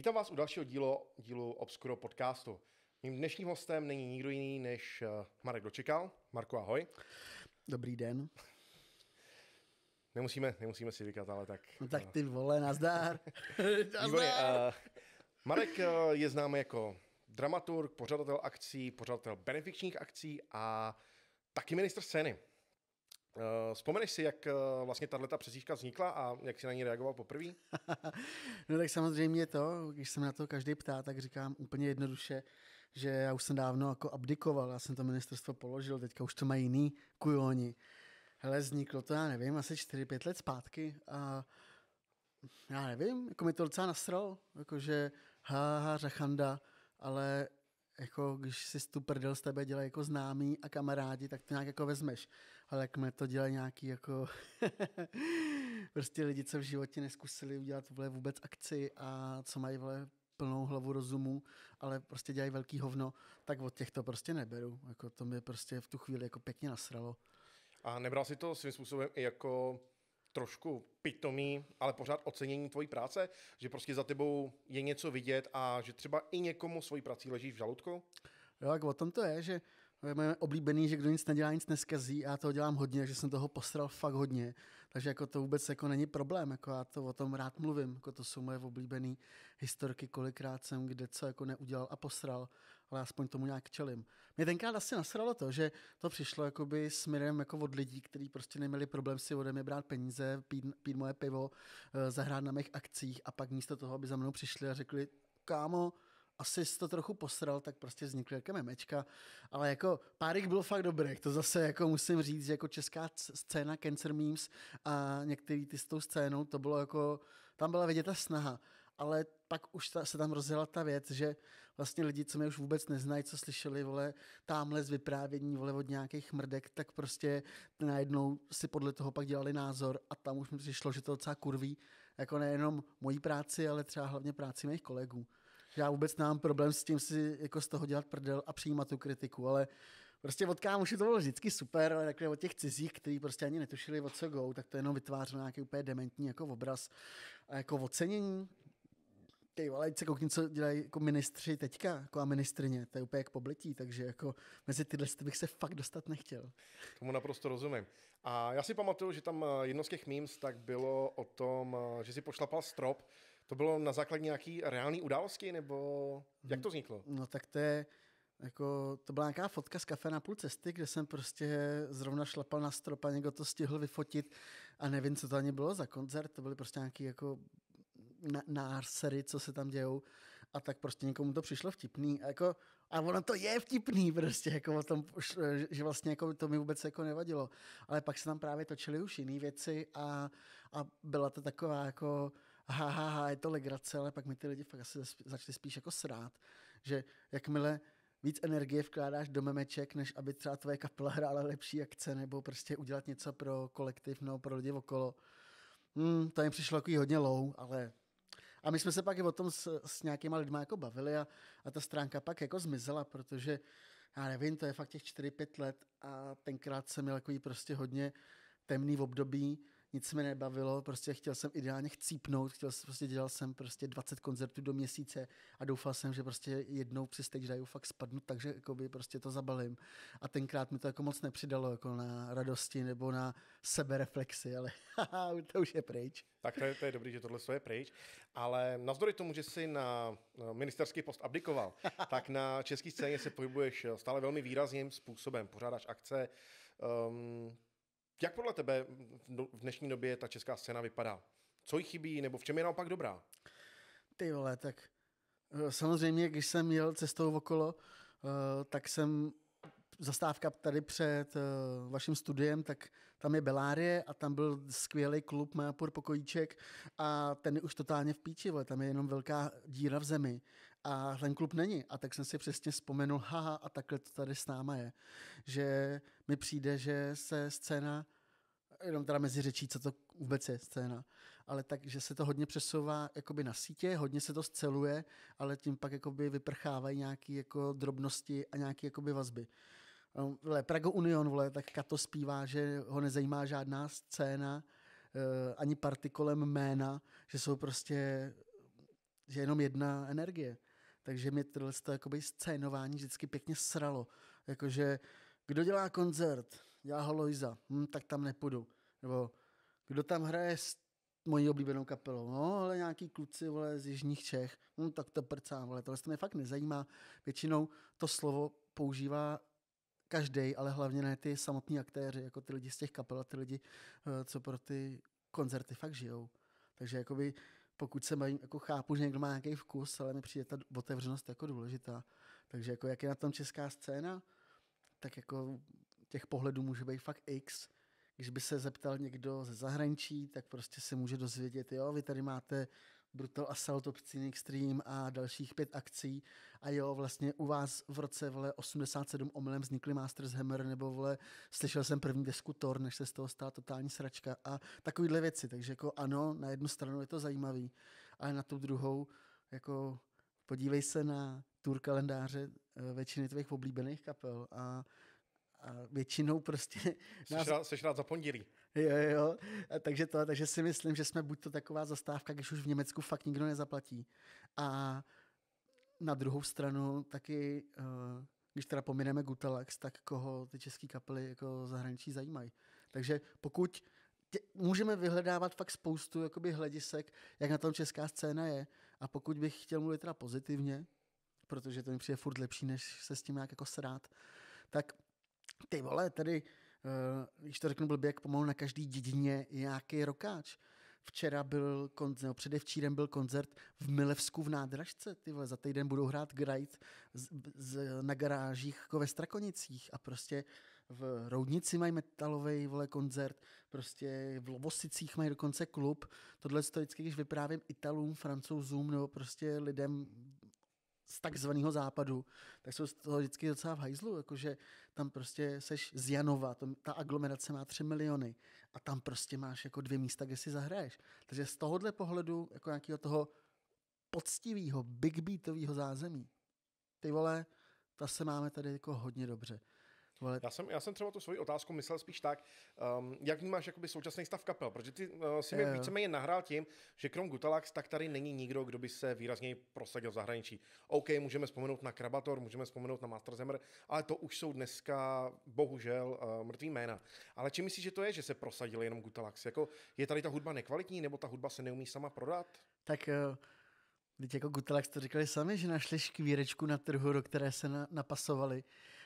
Vítám vás u dalšího dílu, dílu Obscuro podcastu. Mým dnešním hostem není nikdo jiný než eh, Marek Dočekal. Marku, ahoj. Dobrý den. Nemusíme, nemusíme si vykat, ale tak... No tak eh, ty vole, nazdár. Výborně, uh, Marek uh, je známý jako dramaturg, pořadatel akcí, pořadatel benefičních akcí a taky ministr scény. Eh, vzpomeneš si, jak eh, vlastně tato přezdívka vznikla a jak jsi na ní reagoval poprvé? no tak samozřejmě to, když se na to každý ptá, tak říkám úplně jednoduše, že já už jsem dávno jako abdikoval, já jsem to ministerstvo položil, teďka už to mají jiný kujoni. Hele, vzniklo to, já nevím, asi 4-5 let zpátky a já nevím, jako mi to docela nasral, jakože ha, ha řachanda, ale jako když si tu prdel z tebe dělají jako známí a kamarádi, tak to nějak jako vezmeš ale mě to dělají nějaký jako prostě lidi, co v životě neskusili udělat vole, vůbec akci a co mají vole, plnou hlavu rozumu, ale prostě dělají velký hovno, tak od těch to prostě neberu. Jako to mě prostě v tu chvíli jako pěkně nasralo. A nebral si to svým způsobem i jako trošku pitomý, ale pořád ocenění tvojí práce, že prostě za tebou je něco vidět a že třeba i někomu svojí prací leží v žaludku? Jo, tak o tom to je, že je moje oblíbený, že kdo nic nedělá, nic neskazí a já toho dělám hodně, že jsem toho postral fakt hodně. Takže jako to vůbec jako není problém, jako já to o tom rád mluvím, jako to jsou moje oblíbené historky, kolikrát jsem kde co jako neudělal a posral, ale aspoň tomu nějak čelím. Mě tenkrát asi nasralo to, že to přišlo jakoby směrem jako od lidí, kteří prostě neměli problém si ode mě brát peníze, pít, pít moje pivo, eh, zahrát na mých akcích a pak místo toho, aby za mnou přišli a řekli, kámo, asi to trochu posral, tak prostě vznikly jaké memečka, ale jako pár jich bylo fakt dobrých, to zase jako musím říct, že jako česká scéna Cancer Memes a některý ty s tou scénou, to bylo jako, tam byla vidět ta snaha, ale pak už ta, se tam rozjela ta věc, že vlastně lidi, co mě už vůbec neznají, co slyšeli, vole, tamhle z vyprávění, vole, od nějakých mrdek, tak prostě najednou si podle toho pak dělali názor a tam už mi přišlo, že to docela kurví, jako nejenom mojí práci, ale třeba hlavně práci mých kolegů já vůbec nemám problém s tím si jako z toho dělat prdel a přijímat tu kritiku, ale prostě od kámoši to bylo vždycky super, ale takhle od těch cizích, kteří prostě ani netušili, o co go, tak to jenom vytvářelo nějaký úplně dementní jako obraz a jako ocenění. Ty vole, se koukni, co dělají jako ministři teďka, jako a ministrině, to je úplně jak pobletí, takže jako mezi tyhle bych se fakt dostat nechtěl. Tomu naprosto rozumím. A já si pamatuju, že tam eh, jedno z těch memes tak bylo o tom, eh, že si pošlapal strop, to bylo na základě nějaký reální události, nebo jak to hmm. vzniklo? No tak to je, jako, to byla nějaká fotka z kafe na půl cesty, kde jsem prostě zrovna šlapal na strop a někdo to stihl vyfotit a nevím, co to ani bylo za koncert, to byly prostě nějaký jako nársery, co se tam dějou a tak prostě někomu to přišlo vtipný a, jako, a ono to je vtipný prostě, jako o tom, že vlastně jako to mi vůbec jako nevadilo, ale pak se tam právě točily už jiné věci a, a byla to taková jako ha, ha, ha, je to legrace, ale pak mi ty lidi fakt asi začaly spíš jako srát, že jakmile víc energie vkládáš do memeček, než aby třeba tvoje kapela hrála lepší akce nebo prostě udělat něco pro kolektiv nebo pro lidi okolo. Hmm, to jim přišlo takový hodně low, ale... A my jsme se pak i o tom s, s nějakýma lidma jako bavili a, a ta stránka pak jako zmizela, protože já nevím, to je fakt těch 4-5 let a tenkrát jsem měl takový prostě hodně temný v období, nic mi nebavilo, prostě chtěl jsem ideálně chcípnout, chtěl, prostě dělal jsem prostě 20 koncertů do měsíce a doufal jsem, že prostě jednou při stage diveu fakt spadnu, takže by prostě to zabalím. A tenkrát mi to jako moc nepřidalo jako na radosti nebo na sebereflexy, ale to už je pryč. Tak to je, to je dobrý, že tohle je pryč. Ale navzdory tomu, že jsi na eh, ministerský post abdikoval, tak na české scéně se pohybuješ eh, stále velmi výrazným způsobem. Pořádáš akce, um, jak podle tebe v dnešní době ta česká scéna vypadá? Co jí chybí, nebo v čem je naopak dobrá? Ty vole, tak eh, samozřejmě, když jsem jel cestou okolo, eh, tak jsem zastávka tady před uh, vaším studiem, tak tam je Belárie a tam byl skvělý klub Majapur Pokojíček a ten je už totálně v píči, vole, tam je jenom velká díra v zemi a ten klub není. A tak jsem si přesně vzpomenul, haha, a takhle to tady s náma je. Že mi přijde, že se scéna jenom teda mezi řečí, co to vůbec je scéna, ale takže se to hodně přesouvá jakoby na sítě, hodně se to sceluje, ale tím pak jakoby vyprchávají nějaké jako drobnosti a nějaké jakoby vazby vle, Prago Union, vle, tak Kato zpívá, že ho nezajímá žádná scéna, eh, ani party kolem jména, že jsou prostě, že jenom jedna energie. Takže mě tohle to jakoby scénování vždycky pěkně sralo. Jakože, kdo dělá koncert? Dělá ho Lojza. Hm, tak tam nepůjdu. Nebo kdo tam hraje s mojí oblíbenou kapelou? No, ale nějaký kluci vole, z jižních Čech. Hm, tak to prcám, vole, tohle to mě fakt nezajímá. Většinou to slovo používá každý, ale hlavně ne ty samotní aktéři, jako ty lidi z těch kapel a ty lidi, eh, co pro ty koncerty fakt žijou. Takže jakoby, pokud se mají, jako chápu, že někdo má nějaký vkus, ale mi přijde ta otevřenost jako důležitá. Takže jako jak je na tom česká scéna, tak jako těch pohledů může být fakt x. Když by se zeptal někdo ze zahraničí, tak prostě se může dozvědět, jo, vy tady máte Brutal Assault of Scenic Stream a dalších pět akcí. A jo, vlastně u vás v roce vole, 87 omylem vznikly Masters Hammer, nebo vole, slyšel jsem první desku Thor, než se z toho stala totální sračka a takovýhle věci. Takže jako ano, na jednu stranu je to zajímavý, ale na tu druhou, jako podívej se na tour kalendáře eh, většiny tvých oblíbených kapel a a většinou prostě... Jsi, nás... rád, jsi rád za pondělí. Jo, jo, takže to, takže si myslím, že jsme buď to taková zastávka, když už v Německu fakt nikdo nezaplatí. A na druhou stranu taky, eh, když teda pomineme Gutalax, tak koho ty české kapely jako zahraničí zajímají. Takže pokud tě, můžeme vyhledávat fakt spoustu jakoby hledisek, jak na tom česká scéna je. A pokud bych chtěl mluvit teda pozitivně, protože to mi přijde furt lepší, než se s tím nějak jako srát, tak ty vole, tady, uh, když to řeknu blbě, jak pomalu na každý dědině je nějaký rokáč. Včera byl koncert, nebo předevčírem byl koncert v Milevsku v Nádražce. Ty vole, za týden budou hrát Grajt na garážích jako ve Strakonicích a prostě v Roudnici mají metalový vole koncert, prostě v Lovosicích mají dokonce klub. Tohle to vždycky, když vyprávím Italům, Francouzům nebo prostě lidem z takzvaného západu, tak jsou z toho vždycky docela v hajzlu, jakože tam prostě seš z Janova, tam, ta aglomerace má 3 miliony a tam prostě máš jako dvě místa, kde si zahraješ. Takže z tohohle pohledu, jako nějakého toho poctivého, big beatového zázemí, ty vole, ta se máme tady jako hodně dobře. Ale... Já, jsem, já jsem třeba tu svoji otázku myslel spíš tak, um, jak vnímáš jakoby současný stav kapel, protože ty uh, si mi eh. víceméně nahrál tím, že krom Gutalax, tak tady není nikdo, kdo by se výrazněji prosadil v zahraničí. OK, můžeme vzpomenout na Krabator, můžeme vzpomenout na Master Zemr, ale to už jsou dneska bohužel uh, mrtvý jména. Ale či myslíš, že to je, že se prosadil jenom Gutalax? Jako, je tady ta hudba nekvalitní, nebo ta hudba se neumí sama prodat? Tak uh... Teď jako Gutalax to říkali sami, že našli škvírečku na trhu, do které se na, napasovali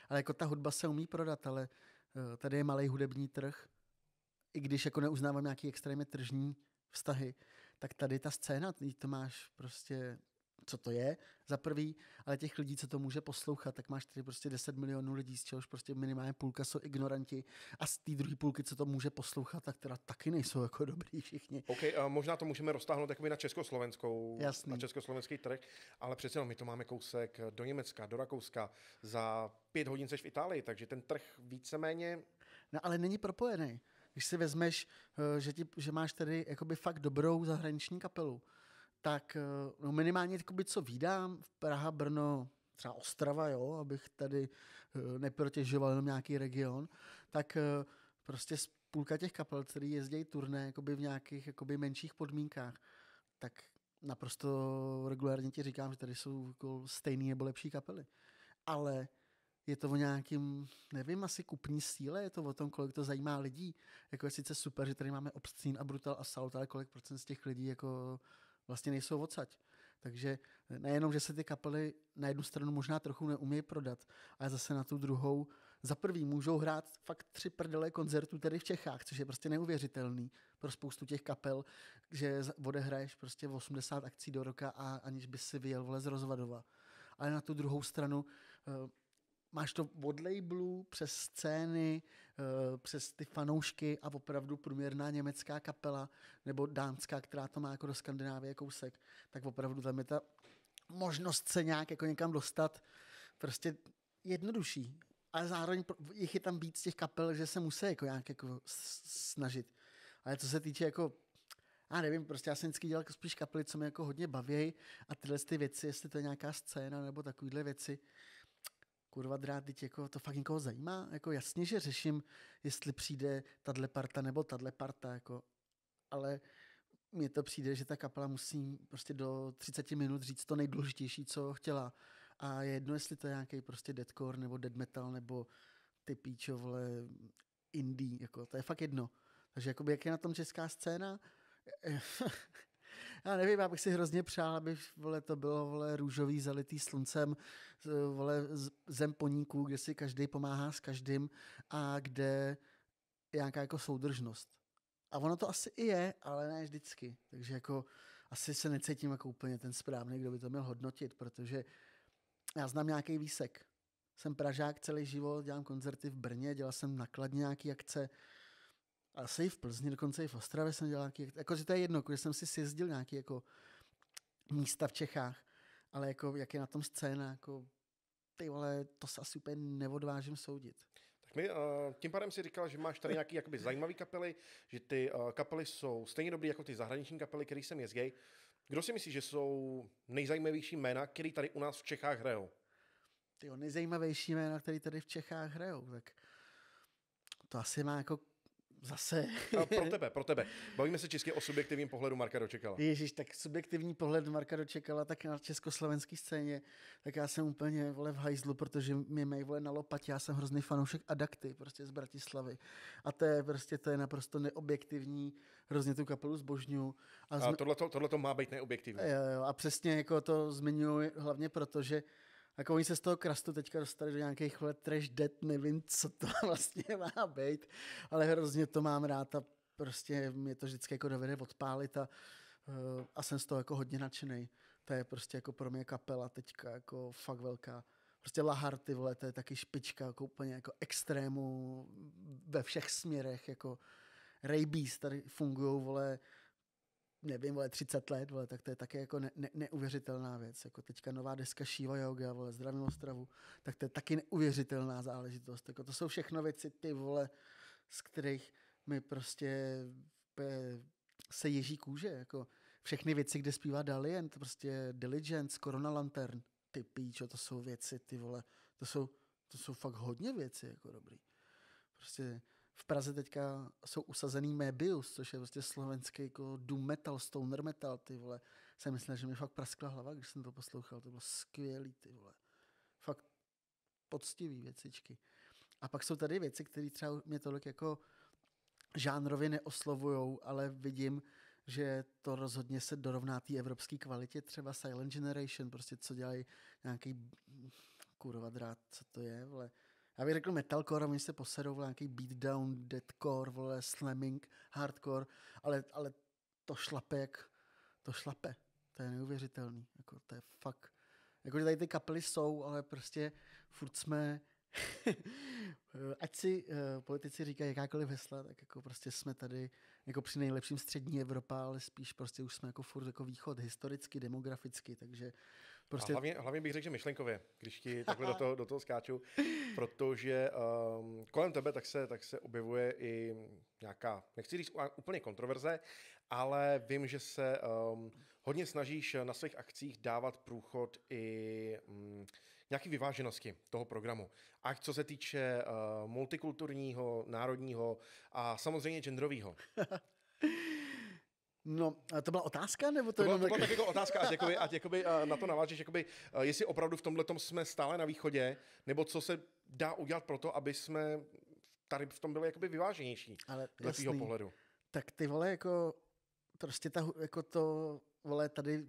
ale jako ta hudba se umí prodat, ale eh, tady je malý hudební trh, i když jako neuznávám nějaký extrémně tržní vztahy, tak tady ta scéna, to máš prostě co to je, za prvý, ale těch lidí, co to může poslouchat, tak máš tady prostě 10 milionů lidí, z čehož prostě minimálně půlka jsou ignoranti a z té druhé půlky, co to může poslouchat, tak teda taky nejsou jako dobrý všichni. OK, a možná to můžeme roztáhnout jakoby na československou, Jasný. na československý trh, ale přece my to máme kousek do Německa, do Rakouska, za pět hodin seš v Itálii, takže ten trh víceméně... No ale není propojený. Když si vezmeš, eh, že, ti, že máš tady jakoby fakt dobrou zahraniční kapelu, tak eh, no minimálně jakoby, co vídám, v Praha, Brno, třeba Ostrava, jo, abych tady eh, neprotěžoval jenom nějaký region, tak eh, prostě půlka těch kapel, který jezdí turné jakoby v nějakých jakoby menších podmínkách, tak naprosto regulárně ti říkám, že tady jsou jako stejné nebo lepší kapely. Ale je to o nějakým, nevím, asi kupní síle, je to o tom, kolik to zajímá lidí. Jako je sice super, že tady máme Obscene a Brutal a ale kolik procent z těch lidí jako vlastně nejsou odsaď. Takže eh, nejenom, že se ty kapely na jednu stranu možná trochu neumějí prodat, ale zase na tu druhou, za prvý můžou hrát fakt tři prdele koncertů tady v Čechách, což je prostě neuvěřitelný pro spoustu těch kapel, že odehraješ prostě 80 akcí do roka a aniž bys si vyjel vole z rozvadova. Ale na tu druhou stranu eh, máš to od labelu, přes scény, eh, přes ty fanoušky a opravdu průměrná německá kapela nebo dánská, která to má jako do Skandinávie kousek, tak opravdu tam je ta možnost se nějak jako někam dostat prostě jednodušší. Ale zároveň jich je tam víc těch kapel, že se musí jako nějak jako snažit. Ale co se týče jako já nevím, prostě já jsem vždycky dělal spíš kapely, co mě jako hodně bavějí a tyhle ty věci, jestli to je nějaká scéna nebo takovýhle věci, kurva drát, teď jako to fakt někoho zajímá, jako jasně, že řeším, jestli přijde tahle parta nebo tahle parta, jako, ale mně to přijde, že ta kapela musí prostě do 30 minut říct to nejdůležitější, co chtěla. A je jedno, jestli to je nějaký prostě deadcore nebo dead metal nebo ty píčo, vole, indie, jako, to je fakt jedno. Takže jakoby, jak je na tom česká scéna, já nevím, já bych si hrozně přál, aby vole, to bylo vole, růžový, zalitý sluncem, vole, zem poníků, kde si každý pomáhá s každým a kde je nějaká jako soudržnost. A ono to asi i je, ale ne vždycky. Takže jako asi se necítím jako úplně ten správný, kdo by to měl hodnotit, protože já znám nějaký výsek. Jsem Pražák celý život, dělám koncerty v Brně, dělal jsem nakladně nějaký akce, asi i v Plzni, dokonce i v Ostravě jsem dělal nějaký, jakože to je jedno, když jsem si sjezdil nějaký jako místa v Čechách, ale jako jak je na tom scéna, jako ty vole, to se asi úplně neodvážím soudit. Tak mi uh, eh, tím pádem si říkal, že máš tady nějaký jakoby zajímavý kapely, že ty uh, kapely jsou stejně dobrý jako ty zahraniční kapely, který jsem jezdí. Kdo si myslí, že jsou nejzajímavější jména, který tady u nás v Čechách hrajou? Ty nejzajímavější jména, který tady v Čechách hrajou, tak to asi má jako Zase. A pro tebe, pro tebe. Bavíme se čistě o subjektivním pohledu Marka Dočekala. Ježíš, tak subjektivní pohled Marka Dočekala tak na československé scéně, tak já jsem úplně vole v hajzlu, protože mě mají vole na lopatě, já jsem hrozný fanoušek Adakty, prostě z Bratislavy. A to je prostě, to je naprosto neobjektivní, hrozně tu kapelu zbožňu. A, zmi... a tohle, to, tohle to má být neobjektivní. Jo, jo, a přesně jako to zmiňuji hlavně proto, že jako oni se z toho krastu teďka dostali do nějakých let trash dead, nevím, co to vlastně má být, ale hrozně to mám rád a prostě mě to vždycky jako dovede odpálit a, eh, a jsem z toho jako hodně nadšený. To je prostě jako pro mě kapela teďka jako fakt velká. Prostě Lahar, ty vole, to je taky špička, jako úplně jako extrému ve všech směrech, jako Rabies tady fungují, vole, nevím, vole, 30 let, vole, tak to je také jako ne, ne, neuvěřitelná věc. Jako teďka nová deska Shiva Yoga, vole, zdravím Ostravu, tak to je taky neuvěřitelná záležitost. Jako to jsou všechno věci, ty vole, z kterých mi prostě eh, se ježí kůže. Jako všechny věci, kde zpívá Dalien, to prostě Diligence, Corona Lantern, ty píčo, to jsou věci, ty vole, to jsou, to jsou fakt hodně věci, jako dobrý. Prostě v Praze teďka jsou usazený Mebius, což je prostě slovenský jako doom metal, stoner metal, ty vole. Jsem myslel, že mi fakt praskla hlava, když jsem to poslouchal, to bylo skvělý, ty vole. Fakt poctivý věcičky. A pak jsou tady věci, které třeba mě tolik jako žánrově neoslovujou, ale vidím, že to rozhodně se dorovná té evropské kvalitě, třeba Silent Generation, prostě co dělají nějaký kurva drát, co to je, vole, já bych řekl metalcore a oni se posedou v nějaký beatdown, deadcore, vole, slamming, hardcore, ale, ale to šlape jak, to šlape. To je neuvěřitelný. Jako, to je fakt, jako, že tady ty kapely jsou, ale prostě furt jsme, ať si uh, politici říkají jakákoliv hesla, tak jako prostě jsme tady jako při nejlepším střední Evropa, ale spíš prostě už jsme jako furt jako východ historicky, demograficky, takže Prostě... A hlavně, hlavně bych řekl, že myšlenkově, když ti takhle do toho, do toho skáču, protože um, kolem tebe tak se, tak se objevuje i nějaká, nechci říct úplně kontroverze, ale vím, že se um, hodně snažíš na svých akcích dávat průchod i um, nějaký vyváženosti toho programu. Ať co se týče uh, multikulturního, národního a samozřejmě genderového. No, a to byla otázka, nebo to, to byla, to byla tak jako otázka, ať, jakoby, ať jakoby, eh, na to navážeš, jakoby, eh, jestli opravdu v tomhle jsme stále na východě, nebo co se dá udělat pro to, aby jsme tady v tom byli jakoby vyváženější, Ale, z pohledu. Tak ty vole, jako prostě ta, jako to vole, tady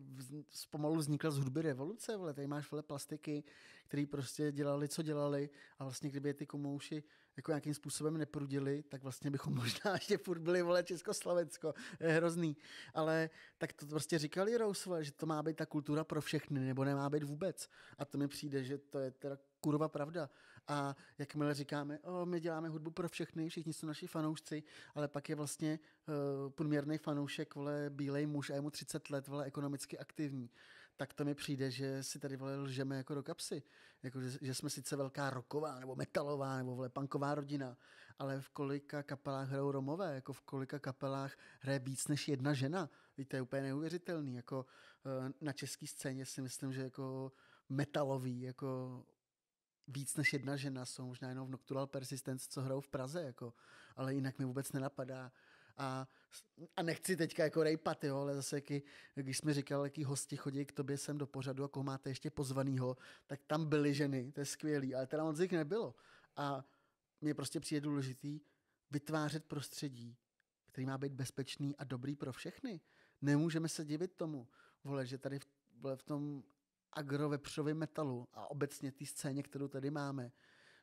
pomalu vznikla z hudby revoluce, vole, tady máš vole plastiky, který prostě dělali, co dělali a vlastně kdyby ty komouši jako nějakým způsobem neprudili, tak vlastně bychom možná ještě furt byli, vole, Československo, je hrozný. Ale tak to prostě říkali Rous, vole, že to má být ta kultura pro všechny, nebo nemá být vůbec. A to mi přijde, že to je teda kurva pravda a jakmile říkáme, o, my děláme hudbu pro všechny, všichni jsou naši fanoušci, ale pak je vlastně uh, průměrný fanoušek, vole, bílej muž a je mu 30 let, vole, ekonomicky aktivní. Tak to mi přijde, že si tady, vole, lžeme jako do kapsy. Jako, že, že jsme sice velká roková, nebo metalová, nebo, vole, punková rodina, ale v kolika kapelách hrajou Romové, jako v kolika kapelách hraje víc než jedna žena. Víte, to je úplně neuvěřitelný. Jako, eh, na české scéně si myslím, že jako metalový, jako víc než jedna žena jsou možná jenom v Noctural Persistence, co hrajou v Praze, jako, ale jinak mi vůbec nenapadá. A, a nechci teďka jako rejpat, jo, ale zase, jaký, když jsme říkal, jaký hosti chodí k tobě sem do pořadu a koho máte ještě pozvanýho, tak tam byly ženy, to je skvělý, ale teda moc z nich nebylo. A mě prostě přijde důležitý vytvářet prostředí, který má být bezpečný a dobrý pro všechny. Nemůžeme se divit tomu, vole, že tady v, vole, v tom agrovepřovi metalu a obecně té scéně, kterou tady máme,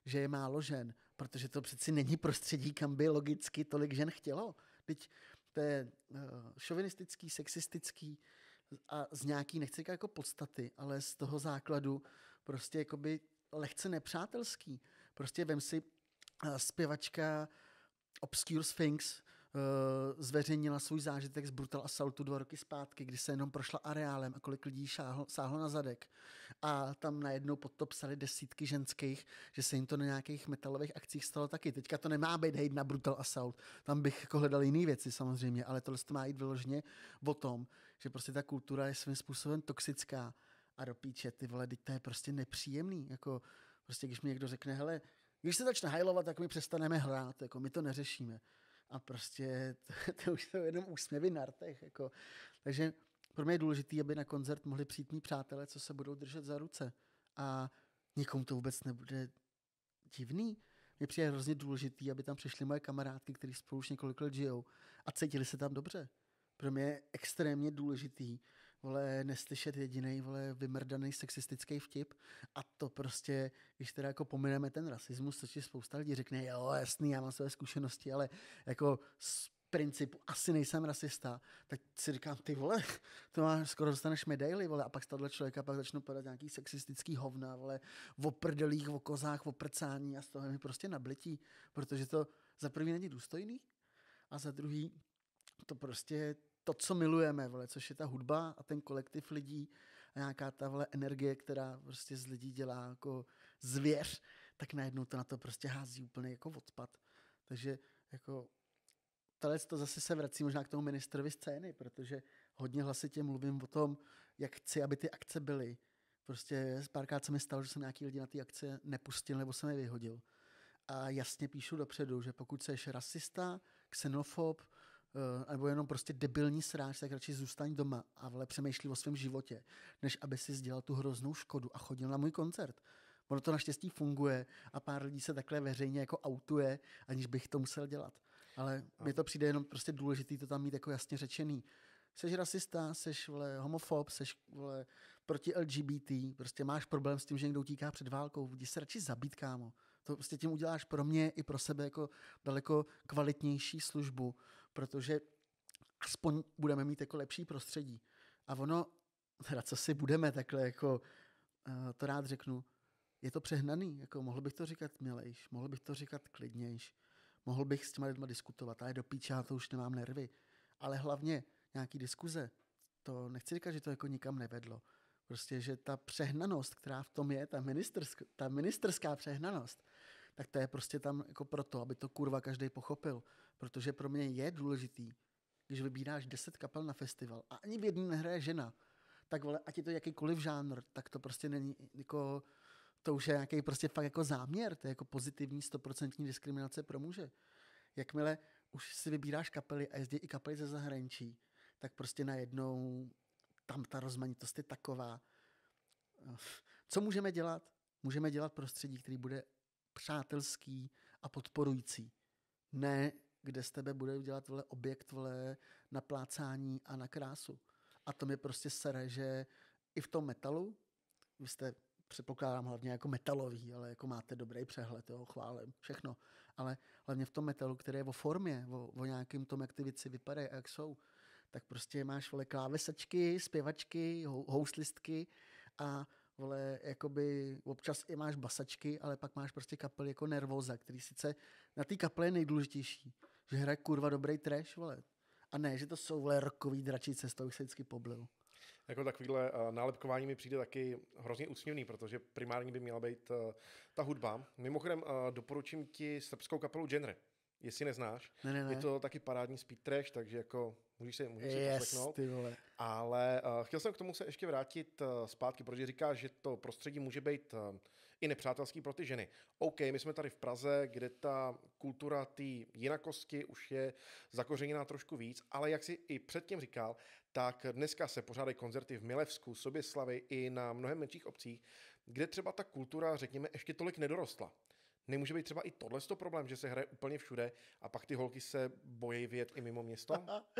že je málo žen, protože to přeci není prostředí, kam by logicky tolik žen chtělo. Teď to je eh, šovinistický, sexistický a z nějaký, nechci říkat jako podstaty, ale z toho základu prostě jakoby lehce nepřátelský. Prostě vem si eh, zpěvačka Obscure Sphinx, Eh, zveřejnila svůj zážitek z Brutal Assaultu dva roky zpátky, kdy se jenom prošla areálem a kolik lidí šáhlo, sáhlo na zadek. A tam najednou pod to psali desítky ženských, že se jim to na nějakých metalových akcích stalo taky. Teďka to nemá být hejt na Brutal Assault, tam bych jako hledal jiné věci samozřejmě, ale tohle to má jít vyloženě o tom, že prostě ta kultura je svým způsobem toxická a do píče, ty vole, teď to je prostě nepříjemný, jako prostě když mi někdo řekne, hele, když se začne hajlovat, tak my přestaneme hrát, jako my to neřešíme a prostě to, to už jsou jenom úsměvy na rtech. Jako. Takže pro mě je důležité, aby na koncert mohli přijít mý přátelé, co se budou držet za ruce. A nikomu to vůbec nebude divný. Mně přijde hrozně důležité, aby tam přišly moje kamarádky, které spolu už několik let žijou a cítili se tam dobře. Pro mě je extrémně důležitý, vole, neslyšet jediný vole, vymrdaný sexistický vtip a to prostě, když teda jako pomineme ten rasismus, což je spousta lidí řekne, jo, jasný, já mám své zkušenosti, ale jako z principu asi nejsem rasista, tak si říkám, ty vole, to má, skoro dostaneš medaily, vole, a pak z tohle člověka pak začnu padat nějaký sexistický hovna, vole, o prdelích, o kozách, o prcání a z toho mi prostě nablití, protože to za prvý není důstojný a za druhý to prostě to, co milujeme, vole, což je ta hudba a ten kolektiv lidí a nějaká ta vole, energie, která prostě z lidí dělá jako zvěř, tak najednou to na to prostě hází úplně jako odpad. Takže jako tohle to zase se vrací možná k tomu ministrovi scény, protože hodně hlasitě mluvím o tom, jak chci, aby ty akce byly. Prostě párkrát se mi stalo, že jsem nějaký lidi na ty akce nepustil nebo jsem je vyhodil. A jasně píšu dopředu, že pokud jsi rasista, xenofob, Eh, nebo jenom prostě debilní sráž, tak radši zůstaň doma a vle přemýšlí o svém životě, než aby si sdělal tu hroznou škodu a chodil na můj koncert. Ono to naštěstí funguje a pár lidí se takhle veřejně jako autuje, aniž bych to musel dělat. Ale mi to přijde jenom prostě důležitý to tam mít jako jasně řečený. Seš rasista, seš vle, homofob, seš vle, proti LGBT, prostě máš problém s tím, že někdo utíká před válkou, jdi se radši zabít, kámo. To prostě tím uděláš pro mě i pro sebe jako daleko kvalitnější službu, protože aspoň budeme mít jako lepší prostředí. A ono, teda co si budeme takhle jako, eh, to rád řeknu, je to přehnaný, jako mohl bych to říkat milejš, mohl bych to říkat klidnějš, mohl bych s těma lidma diskutovat, ale do píče, já to už nemám nervy. Ale hlavně nějaký diskuze, to nechci říkat, že to jako nikam nevedlo. Prostě, že ta přehnanost, která v tom je, ta, ministersk, ta ministerská přehnanost, tak to je prostě tam jako proto, aby to kurva každý pochopil. Protože pro mě je důležitý, když vybíráš 10 kapel na festival a ani v jedné nehraje žena, tak vole, ať je to jakýkoliv žánr, tak to prostě není jako, to už je nějaký prostě fakt jako záměr, to je jako pozitivní stoprocentní diskriminace pro muže. Jakmile už si vybíráš kapely a jezdí i kapely ze zahraničí, tak prostě najednou tam ta rozmanitost je taková. Co můžeme dělat? Můžeme dělat prostředí, který bude přátelský a podporující. Ne, kde z tebe bude dělat vle, objekt vle, na plácání a na krásu. A to mi prostě sere, že i v tom metalu, vy jste předpokládám hlavně jako metalový, ale jako máte dobrý přehled, jo, chválím, všechno. Ale hlavně v tom metalu, který je o formě, o, o nějakým tom, jak ty věci vypadají a jak jsou, tak prostě máš vole klávesačky, zpěvačky, houslistky a vole, jakoby občas i máš basačky, ale pak máš prostě kapel jako nervoza, který sice na té kaple je nejdůležitější, že hraje kurva dobrý trash, vole. A ne, že to jsou vole rokový dračice, z toho se vždycky poblil. Jako takovýhle uh, nálepkování mi přijde taky hrozně úsměvný, protože primární by měla být uh, ta hudba. Mimochodem uh, doporučím ti srbskou kapelu Genre, jestli neznáš. Ne, ne, ne. Je to taky parádní speed trash, takže jako můžeš se můžeš yes, Ty vole. Ale uh, chtěl jsem k tomu se ještě vrátit uh, zpátky, protože říká, že to prostředí může být uh, i nepřátelský pro ty ženy. OK, my jsme tady v Praze, kde ta kultura té jinakosti už je zakořeněná trošku víc, ale jak si i předtím říkal, tak dneska se pořádají koncerty v Milevsku, Soběslavi i na mnohem menších obcích, kde třeba ta kultura, řekněme, ještě tolik nedorostla. Nemůže být třeba i tohle problém, že se hraje úplně všude a pak ty holky se bojí vyjet i mimo město?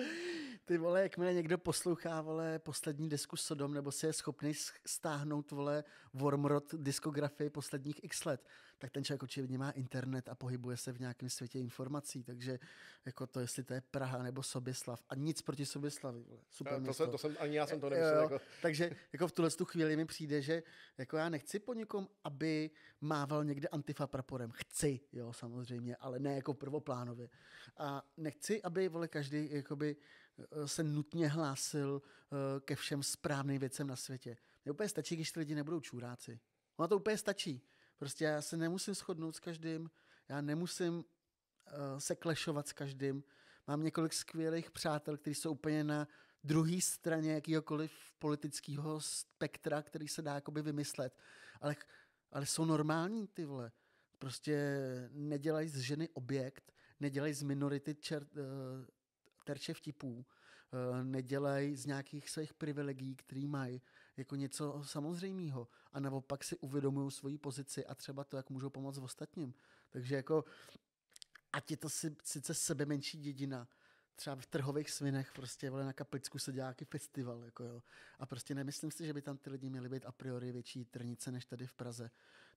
Ty vole, jakmile někdo poslouchá, vole, poslední desku Sodom, nebo si je schopný stáhnout, vole, Wormrod diskografii posledních x let, tak ten člověk očividně má internet a pohybuje se v nějakém světě informací, takže jako to, jestli to je Praha nebo Soběslav a nic proti Soběslavi, vole, super eh, to, jsem, to jsem, ani já jsem to eh, nemyslel. Jako... Takže jako v tuhle tu chvíli mi přijde, že jako já nechci po někom, aby mával někde antifa praporem. Chci, jo, samozřejmě, ale ne jako prvoplánově. A nechci, aby, vole, každý, jakoby, Eh, se nutně hlásil eh, ke všem správným věcem na světě. Mně úplně stačí, když ty lidi nebudou čůráci. Ono to úplně stačí. Prostě já se nemusím shodnout s každým, já nemusím eh, se klešovat s každým. Mám několik skvělých přátel, kteří jsou úplně na druhé straně jakýhokoliv politického spektra, který se dá jakoby vymyslet. Ale, ale jsou normální ty vole. Prostě nedělají z ženy objekt, nedělají z minority čer, terče vtipů, eh, nedělej z nějakých svých privilegií, který mají, jako něco samozřejmého. A naopak si uvědomují svoji pozici a třeba to, jak můžou pomoct ostatním. Takže jako, ať je to si, sice sebe menší dědina, třeba v trhových svinech prostě vole, na kaplicku se dělá nějaký festival. Jako jo. A prostě nemyslím si, že by tam ty lidi měli být a priori větší trnice než tady v Praze.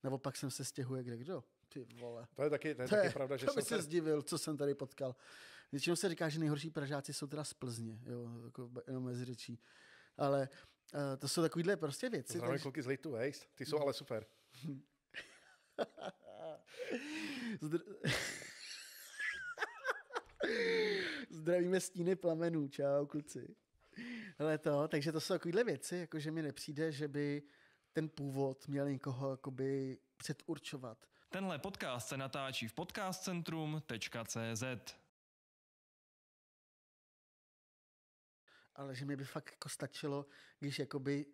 Naopak jsem se stěhuje kde kdo. Ty vole. To je taky, to je to taky je, pravda, že to jsem se tady... zdivil, co jsem tady potkal. Většinou se říká, že nejhorší Pražáci jsou teda z Plzně, jo, jako jenom mezi řečí. Ale uh, to jsou takovýhle prostě věci. Zdravím takže... kluky z Litu hej, ty jsou ale super. Zdr... Zdravíme stíny plamenů, čau kluci. Ale to, takže to jsou takovýhle věci, jako že mi nepřijde, že by ten původ měl někoho jakoby předurčovat. Tenhle podcast se natáčí v podcastcentrum.cz. ale že mi by fakt jako stačilo, když jakoby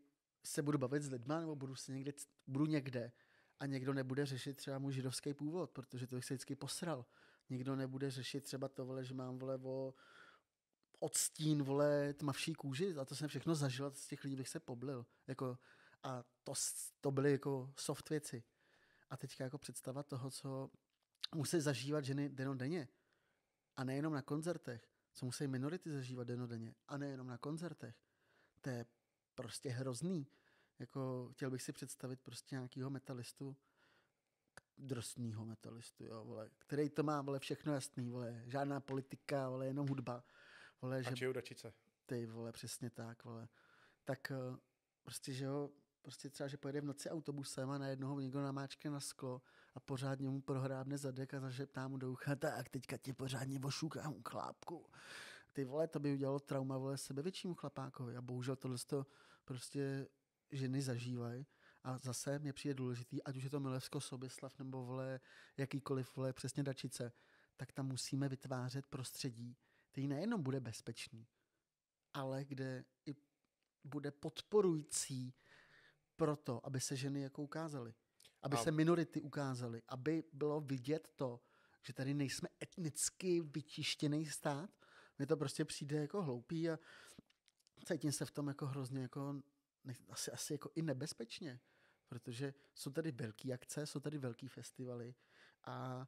se budu bavit s lidma nebo budu, se někde, budu někde a někdo nebude řešit třeba můj židovský původ, protože to bych se vždycky posral. Nikdo nebude řešit třeba to, vole, že mám vole o odstín, vole, tmavší kůži a to jsem všechno zažil a z těch lidí bych se poblil. Jako, a to, to byly jako soft věci. A teďka jako představa toho, co musí zažívat ženy denodenně. A nejenom na koncertech, co musí minority zažívat denodenně a nejenom na koncertech. To je prostě hrozný. Jako chtěl bych si představit prostě nějakého metalistu, drsného metalistu, jo, vole, který to má, vole, všechno jasný, vole, žádná politika, vole, jenom hudba. Vole, a že... dačice. Ty, vole, přesně tak, vole. Tak eh, prostě, že jo, prostě třeba, že pojede v noci autobusem a najednou ho někdo namáčkne na sklo a pořádně mu prohrábne zadek a zašeptá mu do ucha, tak teďka tě pořádně vošukám, chlápku. Ty vole, to by udělalo trauma vole sebevětšímu chlapákovi a bohužel tohle to prostě ženy zažívají a zase mě přijde důležitý, ať už je to Milevsko, Soběslav nebo vole jakýkoliv vole přesně dačice, tak tam musíme vytvářet prostředí, který nejenom bude bezpečný, ale kde i bude podporující pro to, aby se ženy jako ukázaly aby a... se minority ukázaly, aby bylo vidět to, že tady nejsme etnicky vytištěný stát. Mně to prostě přijde jako hloupý a cítím se v tom jako hrozně jako, ne, asi, asi jako i nebezpečně, protože jsou tady velké akce, jsou tady velké festivaly a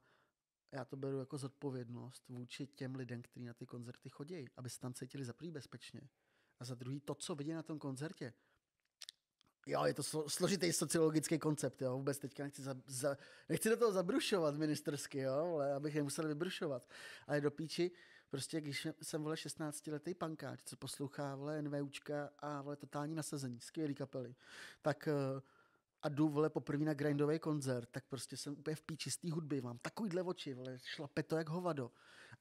já to beru jako zodpovědnost vůči těm lidem, kteří na ty koncerty chodí, aby se tam cítili za prvý bezpečně. A za druhý to, co vidí na tom koncertě, Jo, je to slo- složitý sociologický koncept, jo, vůbec teďka nechci, za, za, nechci do toho zabrušovat ministersky, jo, ale abych nemusel vybrušovat. Ale do píči, prostě když jsem, vole, 16-letý pankáč, co poslouchá, vole, NVUčka a, vole, totální nasazení, skvělý kapely, tak uh, a jdu, vole, poprvé na grindový koncert, tak prostě jsem úplně v píči z té hudby, mám takovýhle oči, vole, šlape to jak hovado.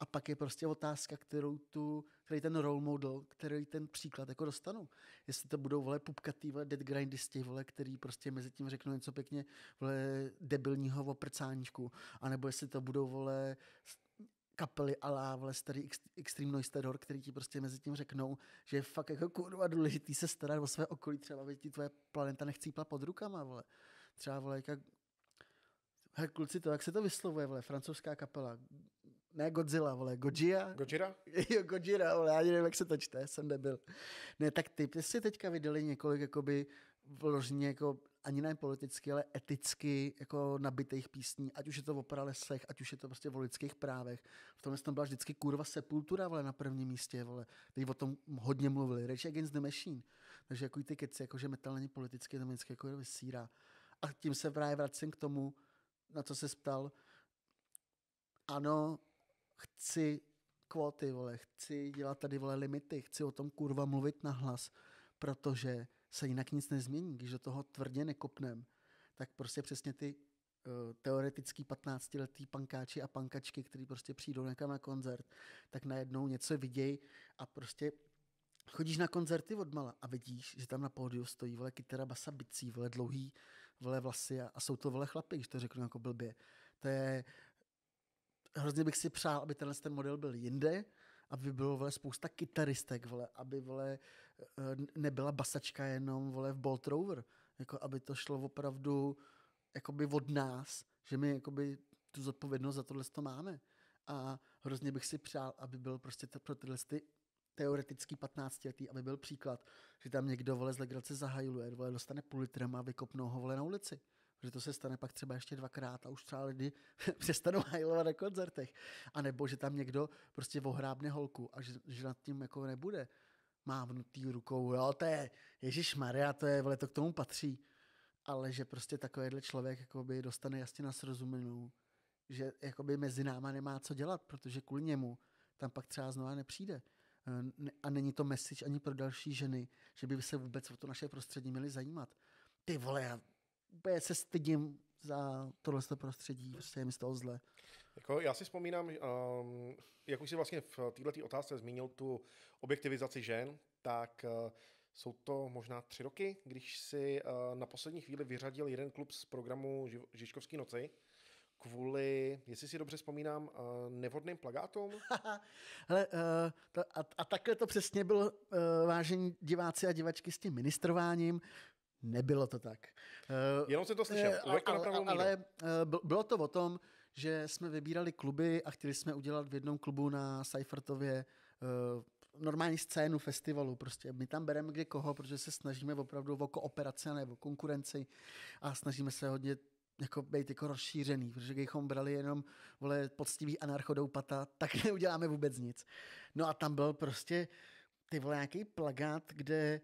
A pak je prostě otázka, kterou tu, který ten role model, který ten příklad jako dostanu. Jestli to budou, vole, pupkatý, vole, dead grindisti, vole, který prostě mezi tím řeknou něco pěkně, vole, debilního oprcáníčku, a anebo jestli to budou, vole, kapely a lávle, starý Extreme Noise Terror, který ti prostě mezi tím řeknou, že je fakt jako kurva důležitý se starat o své okolí, třeba aby ti tvoje planeta nechcípla pod rukama, vole. Třeba, vole, jak... Hele, kluci, to, jak se to vyslovuje, vole, francouzská kapela. Ne Godzilla, vole, Godzilla, Godzilla, jo, Godzilla, vole, já nevím, jak se to čte, jsem debil. Ne, tak ty, ty jsi teďka vydali několik, jakoby, vložně, jako ani ne politicky, ale eticky jako nabitých písní, ať už je to o pralesech, ať už je to prostě o lidských právech. V tomhle tam byla vždycky kurva sepultura, vole, na prvním místě, vole. Teď o tom hodně mluvili. Rage Against the Machine. Takže jako ty keci, jako že metal není politicky, to vždycky jako vysírá. A tím se právě vracím k tomu, na co se ptal. Ano, chci kvóty, vole, chci dělat tady, vole, limity, chci o tom kurva mluvit na hlas, protože se jinak nic nezmění, když do toho tvrdě nekopnem, tak prostě přesně ty eh, teoretický 15-letý pankáči a pankačky, který prostě přijdou někam na koncert, tak najednou něco vidějí a prostě chodíš na koncerty odmala a vidíš, že tam na pódiu stojí vole kytara, basa, bicí, vole dlouhý, vole vlasy a, a jsou to vole chlapy, když to řeknu jako blbě. To je, hrozně bych si přál, aby tenhle ten model byl jinde, aby bylo vole, spousta kytaristek, vole, aby vole, eh, nebyla basačka jenom vole, v Bolt Rover. Jako, aby to šlo opravdu jakoby od nás, že my jakoby, tu zodpovědnost za tohle to máme. A hrozně bych si přál, aby byl prostě t- pro tyhle ty teoretický 15 letý, aby byl příklad, že tam někdo vole z legrace zahajluje, vole dostane půl litrem má vykopnou ho vole na ulici že to se stane pak třeba ještě dvakrát a už třeba lidi přestanou hajlovat na koncertech. A nebo, že tam někdo prostě ohrábne holku a že, že nad tím jako nebude mávnutý rukou, jo, to je, Ježíš Maria, to je, vole, to k tomu patří. Ale že prostě takovýhle člověk jakoby dostane jasně na srozuměnou, že jakoby mezi náma nemá co dělat, protože kvůli němu tam pak třeba znova nepřijde. A není to message ani pro další ženy, že by se vůbec o to naše prostředí měly zajímat. Ty vole, já úplně se stydím za tohle prostředí, prostě je mi z toho zle. Jako, já si vzpomínám, um, jak už jsi vlastně v této otázce zmínil tu objektivizaci žen, tak uh, jsou to možná tři roky, když si uh, na poslední chvíli vyřadil jeden klub z programu Živ- Žižkovský noci, kvůli, jestli si dobře vzpomínám, uh, nevhodným plagátům? Hele, uh, to, a, a takhle to přesně bylo, uh, vážení diváci a divačky, s tím ministrováním. Nebylo to tak. Uh, Jenom se to slyšel. Uh, ale ale, ale uh, bylo to o tom, že jsme vybírali kluby a chtěli jsme udělat v jednom klubu na Seifertově eh, normální scénu festivalu. Prostě my tam bereme kde koho, protože se snažíme opravdu o kooperaci nebo konkurenci a snažíme se hodně jako být jako rozšířený, protože kdybychom brali jenom vole, poctivý anarchodoupata, tak neuděláme vůbec nic. No a tam byl prostě ty vole nějaký plagát, kde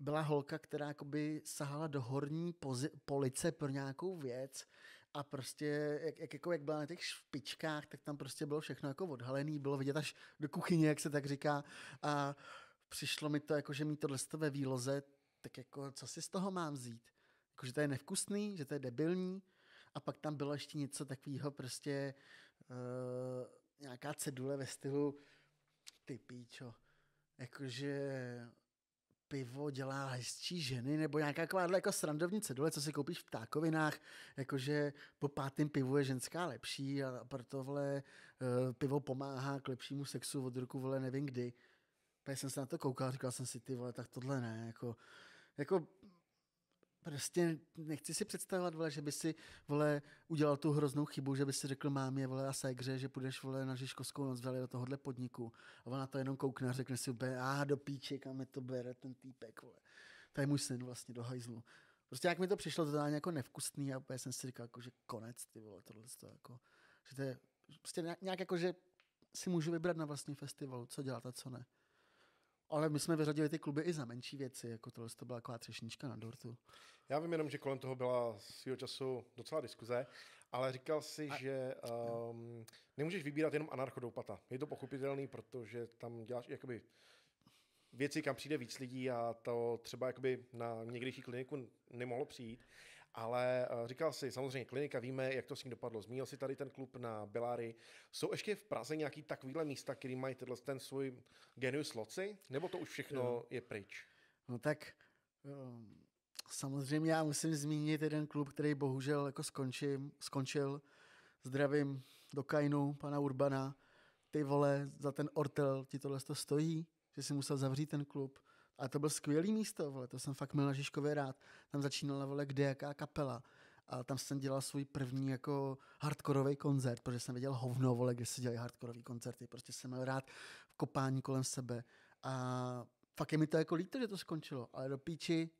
byla holka, která jakoby sahala do horní pozi- police pro nějakou věc a prostě, jak, jak, jako, jak byla na těch špičkách, tak tam prostě bylo všechno jako odhalený, bylo vidět až do kuchyně, jak se tak říká a přišlo mi to, jako, že mi tohle ve výloze, tak jako, co si z toho mám vzít? Jako, že to je nevkusný, že to je debilní a pak tam bylo ještě něco takového prostě uh, nějaká cedule ve stylu ty píčo, jakože pivo dělá hezčí ženy, nebo nějaká takováhle jako srandovnice dole, co si koupíš v ptákovinách, jakože po pátém pivu je ženská lepší a proto vole, eh, pivo pomáhá k lepšímu sexu od roku vole nevím kdy. Pak jsem se na to koukal říkal jsem si, ty vole, tak tohle ne, jako, jako Prostě nechci si představovat, vole, že by si vole, udělal tu hroznou chybu, že by si řekl mámě vole, a ségře, že půjdeš vole, na Žižkovskou noc do tohohle podniku. A ona to jenom koukne a řekne si, a ah, do píče, kam mi to bere ten týpek. Vole. To je můj syn vlastně do hajzlu. Prostě jak mi to přišlo to totálně jako nevkusný a úplně jsem si říkal, jako, že konec, ty vole, tohle to jako, že to je prostě nějak jako, že si můžu vybrat na vlastní festival, co dělat a co ne. Ale my jsme vyřadili ty kluby i za menší věci, jako tohle to byla taková třešnička na dortu. Já vím jenom, že kolem toho byla svýho času docela diskuze, ale říkal si, A... že um, nemůžeš vybírat jenom anarchodoupata. Je to pochopitelný, protože tam děláš jakoby věci, kam přijde víc lidí a to třeba jakoby na někdejší kliniku nemohlo přijít. Ale eh, říkal si, samozřejmě klinika, víme, jak to s ním dopadlo. Zmínil si tady ten klub na Bilary. Jsou ještě v Praze nějaký takovýhle místa, který mají tenhle ten svůj genius loci? Nebo to už všechno je pryč? No tak ehm, samozřejmě já musím zmínit jeden klub, který bohužel jako skončil, skončil zdravím do Kainu, pana Urbana. Ty vole, za ten ortel ti tohle to stojí, že si musel zavřít ten klub. A to bylo skvělý místo, vole, to jsem fakt měl na Žižkově rád. Tam začínala, vole, kde jaká kapela. A tam jsem dělal svůj první jako hardkorový koncert, protože jsem věděl hovno, vole, kde se dělají hardkorový koncerty. Prostě jsem měl rád kopání kolem sebe. A fakt je mi to jako líto, že to skončilo, ale do píči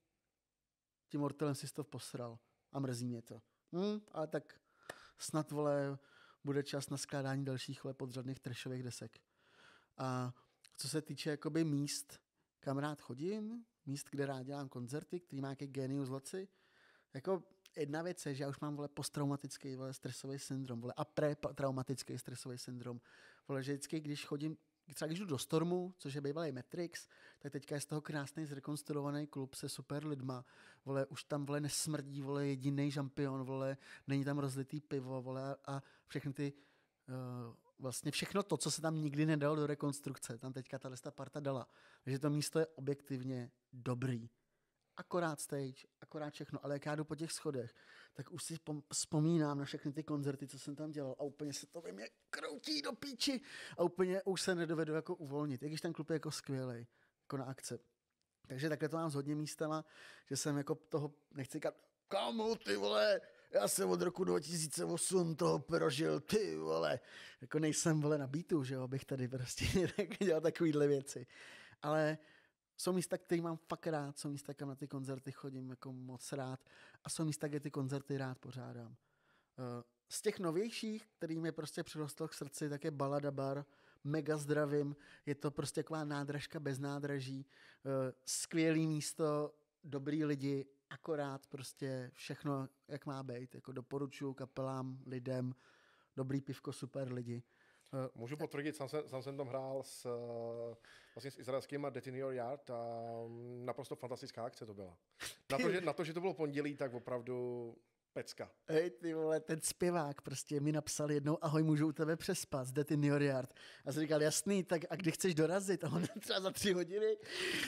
tím ortelem si to posral a mrzí mě to. Hm, ale tak snad, vole, bude čas na skládání dalších, vole, podřadných trešových desek. A co se týče jakoby míst, kam rád chodím, míst, kde rád dělám koncerty, který má nějaký genius loci. Jako jedna věc je, že já už mám vole posttraumatický vole, stresový syndrom, vole, a pretraumatický stresový syndrom. Vole, že vždycky, když chodím, třeba když jdu do Stormu, což je bývalý Matrix, tak teďka je z toho krásný zrekonstruovaný klub se super lidma. Vole, už tam vole nesmrdí, vole, jediný žampion, vole, není tam rozlitý pivo, vole, a všechny ty uh, vlastně všechno to, co se tam nikdy nedalo do rekonstrukce, tam teďka ta lesta parta dala. Takže to místo je objektivně dobrý. Akorát stage, akorát všechno, ale jak já jdu po těch schodech, tak už si vzpomínám na všechny ty koncerty, co jsem tam dělal a úplně se to ve mě kroutí do píči a úplně už se nedovedu jako uvolnit. Jak když ten klub je jako skvělý, jako na akce. Takže takhle to mám z hodně místama, že jsem jako toho, nechci říkat, kamo ty vole, já jsem od roku 2008 toho prožil, ty vole. Jako nejsem, vole, na beatu, že jo, abych tady prostě dělal takovýhle věci. Ale jsou místa, které mám fakt rád, jsou místa, kam na ty koncerty chodím jako moc rád a jsou místa, kde ty koncerty rád pořádám. Eh, z těch novějších, který mi prostě přirostl k srdci, tak je Balada Bar, mega zdravím, je to prostě taková nádražka bez nádraží, eh, skvělý místo, dobrý lidi akorát prostě všechno, jak má být. Jako doporučuju kapelám, lidem, dobrý pivko, super lidi. Můžu potvrdit, sám jsem, sám jsem tam hrál s, vlastně s in Your Yard a naprosto fantastická akce to byla. Na to, že, na to, že to bylo pondělí, tak opravdu pecka. Hej, ty vole, ten zpěvák prostě mi napsal jednou, ahoj, můžu u tebe přespat, zde ty New Yard. A jsem říkal, jasný, tak a kdy chceš dorazit? A on třeba za tři hodiny,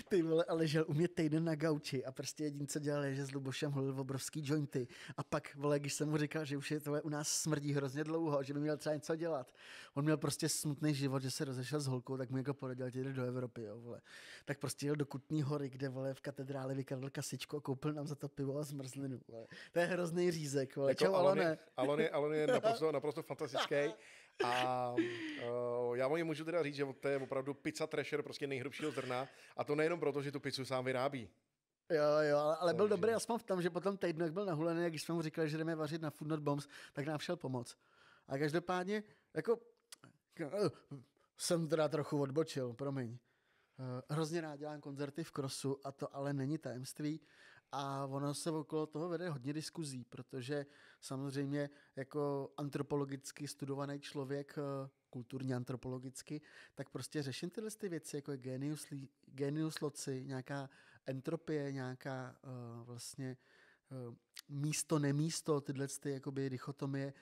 ty vole, a ležel u mě týden na gauči a prostě jediný, co dělal, je, že s Lubošem holil obrovský jointy. A pak, vole, když jsem mu říkal, že už je to u nás smrdí hrozně dlouho, že by měl třeba něco dělat. On měl prostě smutný život, že se rozešel s holkou, tak mu jako poradil, že jde do Evropy, jo, vole. Tak prostě jel do Kutní hory, kde, vole, v katedrále vykradl kasičku a koupil nám za to pivo a zmrzlinu, vole. To je hrozný řízek, vole. Jako Alon Je, Alon je, Alon je naprosto, naprosto fantastický. A uh, já vám je můžu teda říct, že to je opravdu pizza trasher prostě nejhrubšího zrna. A to nejenom proto, že tu pizzu sám vyrábí. Jo, jo, ale, ale byl dobrý aspoň v tom, že potom týdnu, jak byl nahulený, jak jsme mu říkali, že jdeme vařit na Food Not Bombs, tak nám šel pomoc. A každopádně, jako, eh, jsem teda trochu odbočil, promiň. Eh, hrozně rád dělám koncerty v krosu a to ale není tajemství. A ono se okolo toho vede hodně diskuzí, protože samozřejmě jako antropologicky studovaný člověk eh, kulturně antropologicky, tak prostě řeším tyhle ty věci, jako je genius, genius loci, nějaká entropie, nějaká uh, vlastně uh, místo, nemísto, tyhle ty jakoby dichotomie,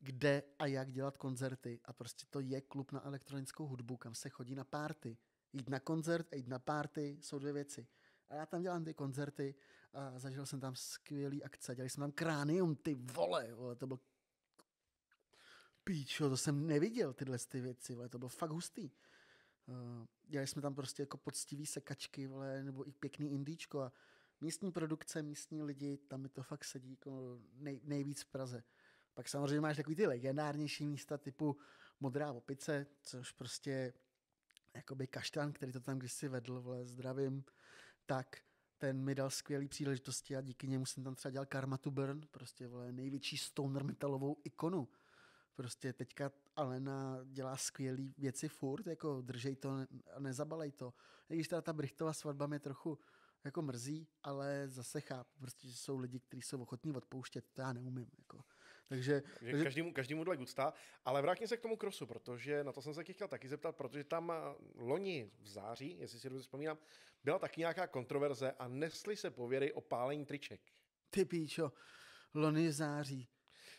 kde a jak dělat koncerty. A prostě to je klub na elektronickou hudbu, kam se chodí na párty. Jít na koncert a jít na párty jsou dvě věci. A já tam dělám ty koncerty a zažil jsem tam skvělý akce. Dělali jsme tam kránium, ty vole, vole to bylo píčo, to jsem neviděl tyhle ty věci, vole, to bylo fakt hustý. Uh, dělali jsme tam prostě jako poctivý sekačky, vole, nebo i pěkný indíčko a místní produkce, místní lidi, tam mi to fakt sedí jako nej, nejvíc v Praze. Pak samozřejmě máš takový ty legendárnější místa typu Modrá opice, což prostě jakoby kaštan, který to tam kdysi vedl, vole, zdravím, tak ten mi dal skvělé příležitosti a díky němu jsem tam třeba dělal Karma to Burn, prostě vole, největší stoner metalovou ikonu. Prostě teďka Alena dělá skvělé věci furt, jako držej to a nezabalej to. I když teda ta Brichtová svatba mě trochu jako mrzí, ale zase chápu, prostě, že jsou lidi, kteří jsou ochotní odpouštět, to já neumím. Jako. Takže, takže... Každému, každému dle gusta, ale vrátím se k tomu krosu, protože na to jsem se chtěl taky zeptat, protože tam eh, loni v září, jestli si dobře vzpomínám, byla taky nějaká kontroverze a nesly se pověry o pálení triček. Ty píčo, loni září.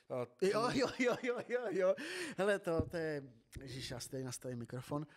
No, ty... Jo, jo, jo, jo, jo, jo. Hele, to, to je... Ježíš, já stejně nastavím mikrofon.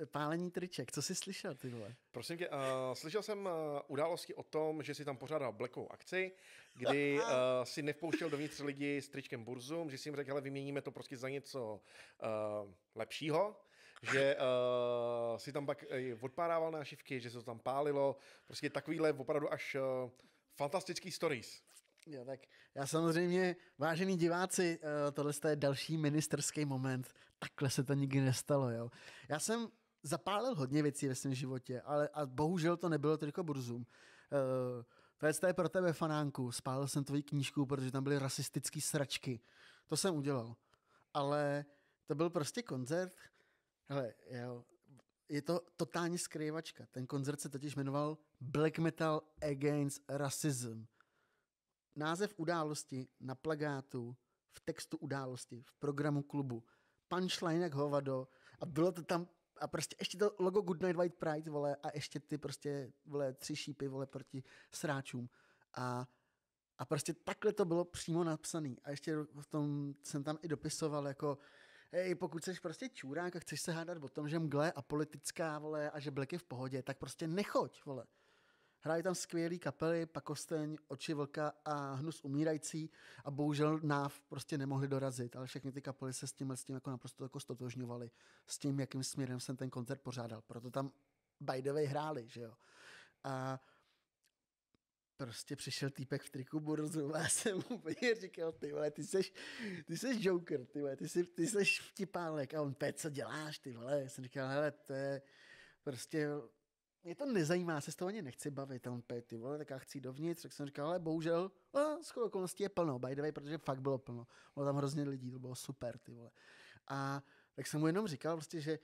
Eh, pálení triček, co jsi slyšel, ty vole? Prosím tě, uh, slyšel jsem uh, události o tom, že si tam pořádal blekovou akci, kdy uh, si nevpouštěl dovnitř lidi s tričkem Burzum, že si jim řekl, ale vyměníme to prostě za něco uh, lepšího že uh, si tam pak eh, odpárával nášivky, že se to tam pálilo, prostě takovýhle opravdu až uh, fantastický stories. Jo, tak já samozřejmě, vážení diváci, tohle je další ministerský moment. Takhle se to nikdy nestalo, jo. Já jsem zapálil hodně věcí ve svém životě, ale a bohužel to nebylo tylko burzum. Uh, to je pro tebe, fanánku. Spálil jsem tvoji knížku, protože tam byly rasistické sračky. To jsem udělal. Ale to byl prostě koncert, Hele, jo, je to totální skrývačka. Ten koncert se totiž jmenoval Black Metal Against Racism. Název události na plagátu, v textu události, v programu klubu. Punchline jak hovado a bylo to tam a prostě ještě to logo Good Night White Pride, vole, a ještě ty prostě, vole, tři šípy, vole, proti sráčům. A, a prostě takhle to bylo přímo napsané. A ještě v tom jsem tam i dopisoval, jako, hej, pokud jsi prostě čurák a chceš se hádat o tom, že mgle a politická, vole, a že Black je v pohodě, tak prostě nechoď, vole. Hrají tam skvělý kapely, Pakosteň, Oči vlka a Hnus umírající a bohužel náv prostě nemohli dorazit, ale všechny ty kapely se s tím, s tím jako naprosto jako stotožňovaly, s tím, jakým směrem jsem ten koncert pořádal. Proto tam by the way hráli, že jo. A uh, prostě přišel týpek v triku Burzu a jsem úplně říkal, ty vole, ty seš, ty seš Joker, ty vole, ty, jsi, ty seš vtipálek a on, Pet, co děláš, ty vole, já jsem říkal, hele, to je prostě, mě to nezajímá, se z toho ani nechci bavit, a on, Pet, ty vole, tak já chci dovnitř, tak jsem říkal, ale bohužel, a s okolností je plno, by the way, protože fakt bylo plno, bylo tam hrozně lidí, to bylo super, ty vole. A tak jsem mu jenom říkal prostě, že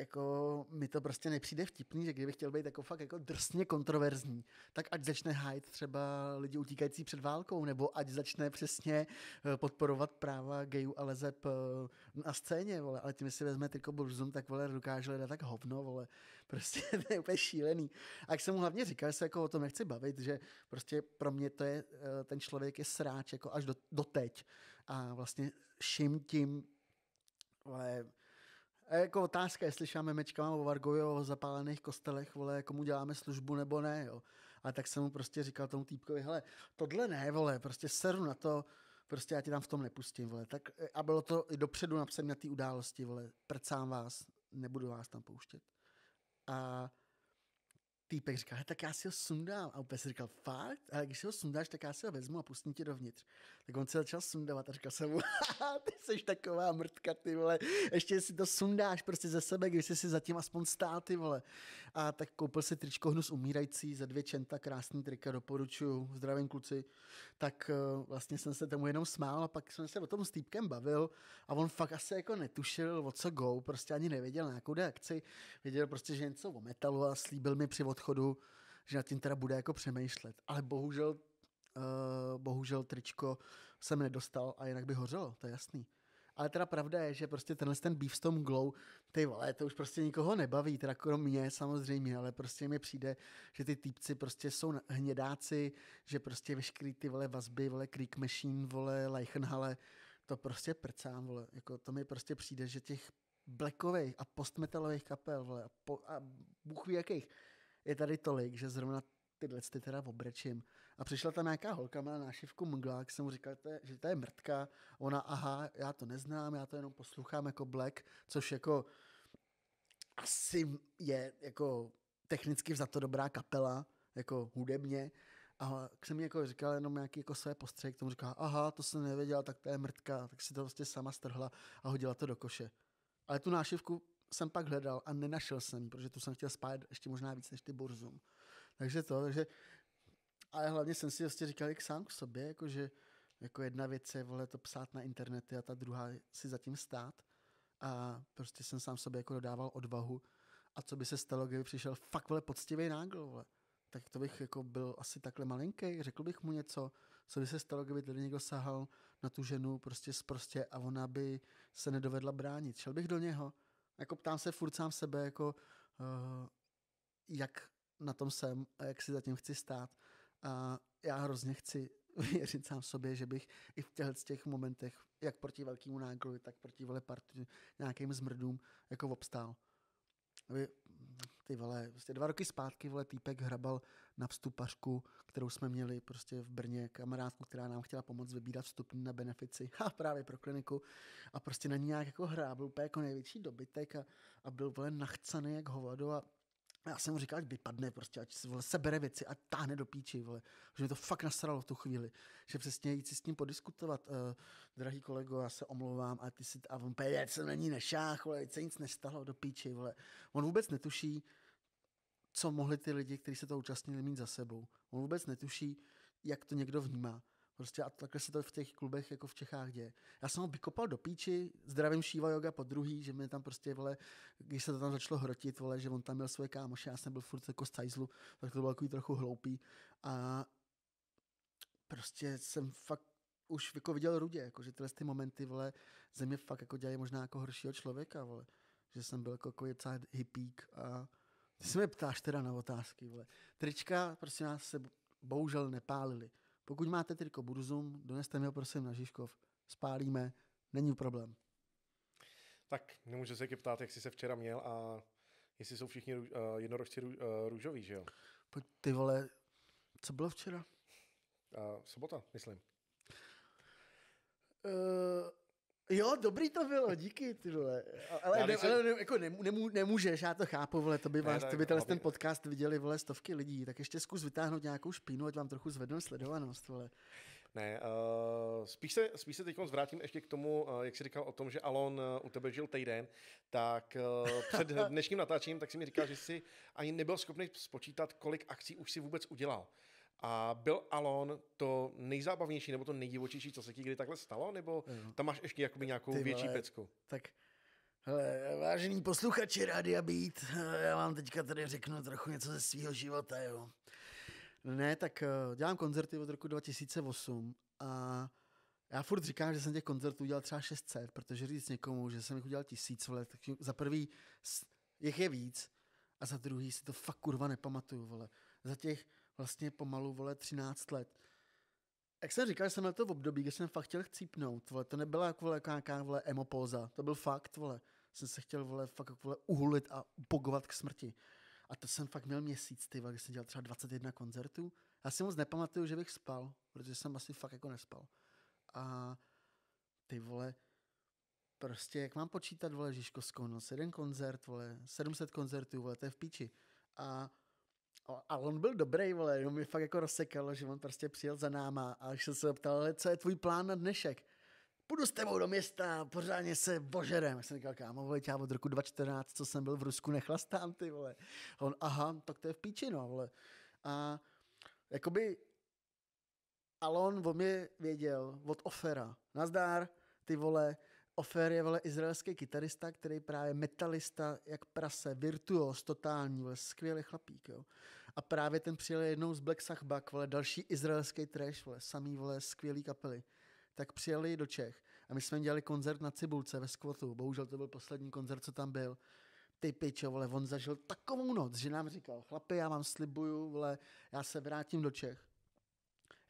jako mi to prostě nepřijde vtipný, že kdybych chtěl být jako fakt jako drsně kontroverzní, tak ať začne hájit třeba lidi utíkající před válkou, nebo ať začne přesně eh, podporovat práva gayů a lezeb eh, na scéně, vole. ale tím si vezme triko Burzum, tak vole, dokáže dát tak hovno, vole. Prostě to je úplně šílený. A jak jsem mu hlavně říkal, že se jako o tom nechci bavit, že prostě pro mě to je, eh, ten člověk je sráč jako až do, do teď. A vlastně šim tím, ale a jako otázka, jestli šáme mečkama o Vargovi o zapálených kostelech, vole, jako mu děláme službu nebo ne, jo. A tak jsem mu prostě říkal tomu týpkovi, hele, tohle ne, vole, prostě seru na to, prostě já ti tam v tom nepustím, vole. Tak, a bylo to i dopředu napsané na té události, vole, prcám vás, nebudu vás tam pouštět. A týpek říkal, tak já si ho sundám. A úplně si říkal, fakt? A když si ho sundáš, tak já si ho vezmu a pustím tě dovnitř. Tak on se začal sundávat a říkal jsem mu, ty jsi taková mrtka, ty vole. Ještě si to sundáš prostě ze sebe, když jsi si zatím aspoň stál, ty vole. A tak koupil si tričko hnus umírající za dvě čenta, krásný trika, doporučuju, zdravím kluci. Tak eh, vlastně jsem se tomu jenom smál a pak jsem se o tom s týpkem bavil a on fakt asi jako netušil, o co go, prostě ani nevěděl nějakou akci. Věděl prostě, že něco o metalu a slíbil mi při odchodu, že nad tím teda bude jako přemýšlet. Ale bohužel, uh, bohužel tričko jsem nedostal a jinak by hořelo, to je jasný. Ale teda pravda je, že prostě tenhle ten beef s tom glow, ty vole, to už prostě nikoho nebaví, teda krom mě samozřejmě, ale prostě mi přijde, že ty týpci prostě jsou hnědáci, že prostě veškerý ty vole vazby, vole Creek Machine, vole Leichenhalle, to prostě prcám, vole, jako to mi prostě přijde, že těch blackových a postmetalových kapel, vole, a, po, a bůh ví jakých, je tady tolik, že zrovna tyhle ty teda obrečím. A přišla tam nějaká holka, měla nášivku jak jsem mu říkal, že to je mrtka. Ona, aha, já to neznám, já to jenom poslouchám jako Black, což jako asi je jako technicky vzato dobrá kapela, jako hudebně. A jsem mi jako říkal jenom nějaký jako své postřeh, k tomu říkal, aha, to jsem nevěděla, tak to je mrtka, tak si to prostě sama strhla a hodila to do koše. Ale tu nášivku jsem pak hledal a nenašel jsem, protože tu jsem chtěl spát ještě možná víc než ty burzum. Takže to, takže ale hlavně jsem si vlastně říkal jak sám k sobě, jako že jako jedna věc je vole to psát na internety a ta druhá si zatím stát. A prostě jsem sám sobě jako dodával odvahu. A co by se stalo, kdyby přišel fakt vole poctivý nágl, vole. Tak to bych jako byl asi takhle malinký, řekl bych mu něco, co by se stalo, kdyby tady někdo sahal na tu ženu prostě zprostě a ona by se nedovedla bránit. Šel bych do něho jako ptám se furt sám sebe, jako uh, jak na tom jsem a jak si zatím chci stát. A já hrozně chci věřit sám sobě, že bych i v těchto těch momentech, jak proti velkému náklovi, tak proti vole nějakým zmrdům, jako obstál. Aby ty vole, prostě dva roky zpátky, vole, týpek hrabal na vstupařku, kterou jsme měli prostě v Brně, kamarádku, která nám chtěla pomoct vybírat vstupní na benefici, a právě pro kliniku, a prostě na ní nějak jako hrábl úplně jako největší dobytek a, a byl, vole, nachcaný jak hovado a já jsem mu říkal, ať vypadne prostě, ať se, vole, sebere věci a táhne do píči, vole. Že mi to fakt nasralo v tu chvíli, že přesně jít si s ním podiskutovat. Uh, drahý kolego, já se omlouvám a ty si, a on pěje, se není nešách, vole, se nic nestalo do píči, vole. On vůbec netuší, co mohli ty lidi, kteří se to účastnili, mít za sebou. On vůbec netuší, jak to někdo vnímá. Prostě a takhle se to v těch klubech jako v Čechách děje. Já jsem ho vykopal do píči, zdravím Šíva Yoga po druhý, že mi tam prostě, vole, když se to tam začalo hrotit, vole, že on tam měl svoje kámoše, já jsem byl furt jako z tajzlu, tak to bylo takový trochu hloupý. A prostě jsem fakt už jako viděl rudě, jako, že tyhle ty momenty, vole, mě fakt jako dělají možná jako horšího člověka, vole. Že jsem byl jako, jako hippík a ty se mě ptáš teda na otázky, vole. Trička prostě nás se bohužel nepálili. Pokud máte triko jako Burzum, doneste mi ho prosím na Žižkov. Spálíme, není problém. Tak, nemůžu se tě ptát, jak jsi se včera měl a jestli jsou všichni uh, jednorožci uh, eh, růžoví, že jo? Pojď ty vole, co bylo včera? Uh, sobota, myslím. Uh, Jo, dobrý to bylo, díky, ty vole. Ale, ne, jsem... ale ne, jako nemů, nemůžeš, já to chápu, vole, to by, vás, ne, to by tenhle ten podcast viděli, vole, stovky lidí, tak ještě zkus vytáhnout nějakou špínu, ať vám trochu zvednou sledovanost, vole. Ne, uh, spíš se, spíš se teď zvrátím ještě k tomu, uh, jak jsi říkal o tom, že Alon uh, u tebe žil týden, tak uh, před dnešním natáčením, tak si mi říkal, že jsi ani nebyl schopný spočítat, kolik akcí už si vůbec udělal. A byl Alon to nejzábavnější nebo to nejdivočejší, co se ti kdy takhle stalo? Nebo tam máš ještě jakoby nějakou Ty větší vole, pecku? Tak Hele, vážení posluchači Rádia Beat, já vám teďka tady řeknu trochu něco ze svého života, jo. Ne, tak eh, dělám koncerty od roku 2008 a já furt říkám, že jsem těch koncertů udělal třeba 600, protože říct někomu, že jsem jich udělal tisíc, vole, tak za prvý jich je víc a za druhý si to fakt kurva nepamatuju, vole. Za těch vlastně pomalu, vole, 13 let. Jak jsem říkal, že jsem na to v období, kdy jsem fakt chtěl chcípnout, vole, to nebyla jako, vole, nějaká, vole, emopóza, to byl fakt, vole, jsem se chtěl, vole, fakt, jako, vole, uhulit a bogovat k smrti. A to jsem fakt měl měsíc, ty, když jsem dělal třeba 21 koncertů. Já si moc nepamatuju, že bych spal, protože jsem asi fakt jako nespal. A ty vole, prostě jak mám počítat, vole, Žižko, noc, jeden koncert, vole, 700 koncertů, vole, to je v píči. A a on byl dobrý, vole, jenom mi fakt jako rozsekalo, že on prostě přijel za náma a když jsem se ptal, co je tvůj plán na dnešek? Půjdu s tebou do města, pořádně se božerem. Já jsem říkal, kámo, vole, já od roku 2014, co jsem byl v Rusku, nechlastám, ty vole. A on, aha, tak to je v píči, no, vole. A jakoby Alon o mě věděl od Ofera. Nazdár, ty vole, Ofer je vole izraelský kytarista, který právě metalista, jak prase, virtuos, totální, vole, skvělý chlapík, jo. A právě ten přijel jednou z Black Sachbak, vole, další izraelský trash, vole, samý, vole, skvělý kapely. Tak přijeli do Čech a my jsme dělali koncert na Cibulce ve Skvotu. Bohužel to byl poslední koncert, co tam byl ty pičo, vole, on zažil takovou noc, že nám říkal, chlapi, já vám slibuju, vole, já se vrátím do Čech.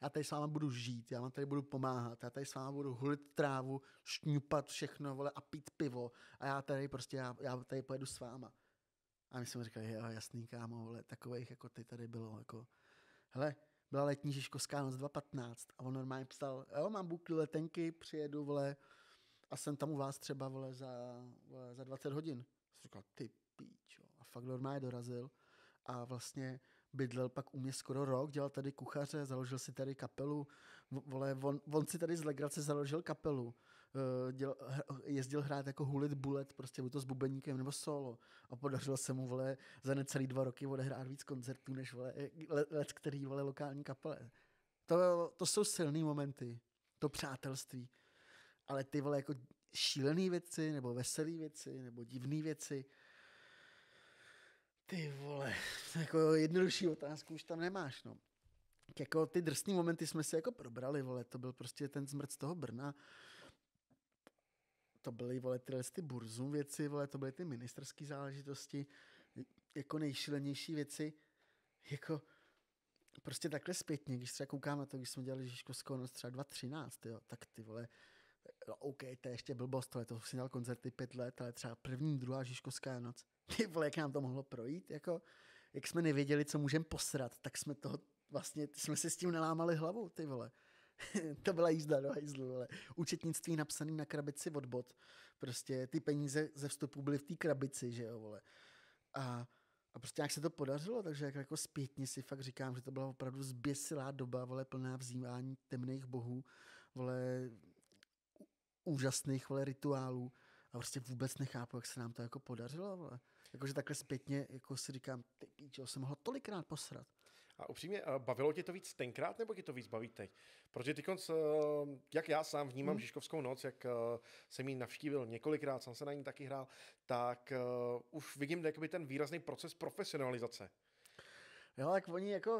Já tady s váma budu žít, já vám tady budu pomáhat, já tady s váma budu hulit trávu, šňupat všechno, vole, a pít pivo. A já tady prostě, já, já tady pojedu s váma. A my jsme říkali, jo, jasný kámo, ale takových jako ty tady bylo, jako, hele, byla letní Žižkovská noc 2015 a on normálně psal, jo, mám bukly letenky, přijedu, vole, a jsem tam u vás třeba, vole, za, vole, za 20 hodin. Jsem říkal, ty píčo. A fakt normálně dorazil a vlastně bydlel pak u mě skoro rok, dělal tady kuchaře, založil si tady kapelu, vole, on, on si tady z legrace založil kapelu Eh, děl, jezdil hrát jako hulit bullet, prostě buď to s bubeníkem nebo solo. A podařilo se mu, vole, za necelý dva roky odehrát víc koncertů, než vole, let, který, vole, lokální kapele. To, to jsou silné momenty, to přátelství. Ale ty, vole, jako šílené věci, nebo veselé věci, nebo divné věci, ty vole, jako jednodušší otázku už tam nemáš, no. Jako ty drsné momenty jsme si jako probrali, vole, to byl prostě ten zmrt z toho Brna to byly, vole, tyhle ty burzum věci, vole, to byly ty ministerské záležitosti, jako nejšilenější věci, jako prostě takhle zpětně, když třeba koukám na to, když jsme dělali Žižkovskou noc třeba 2013, jo, tak ty vole, no OK, to je ještě blbost, tohle, to jsem dělal koncerty pět let, ale třeba první, druhá Žižkovská noc, ty vole, jak nám to mohlo projít, jako, jak jsme nevěděli, co můžeme posrat, tak jsme toho vlastně, jsme si s tím nalámali hlavu, ty vole. to byla jízda do no, hajzlu, ale účetnictví napsaný na krabici od bot. Prostě ty peníze ze vstupu byly v té krabici, že jo, vole. A, a prostě jak se to podařilo, takže jak jako zpětně si fakt říkám, že to byla opravdu zběsilá doba, vole, plná vzývání temných bohů, vole, úžasných, vole, rituálů. A prostě vůbec nechápu, jak se nám to jako podařilo, vole. Jakože takhle zpětně, jako si říkám, ty píčo, jsem ho tolikrát posrat. A upřímně, eh, bavilo tě to víc tenkrát, nebo tě to víc baví teď? Protože ty konc, eh, jak já sám vnímám hmm. Žižkovskou noc, jak eh, jsem ji navštívil několikrát, sám se na ní taky hrál, tak už vidím jakoby ten výrazný proces profesionalizace. Jo, tak oni jako...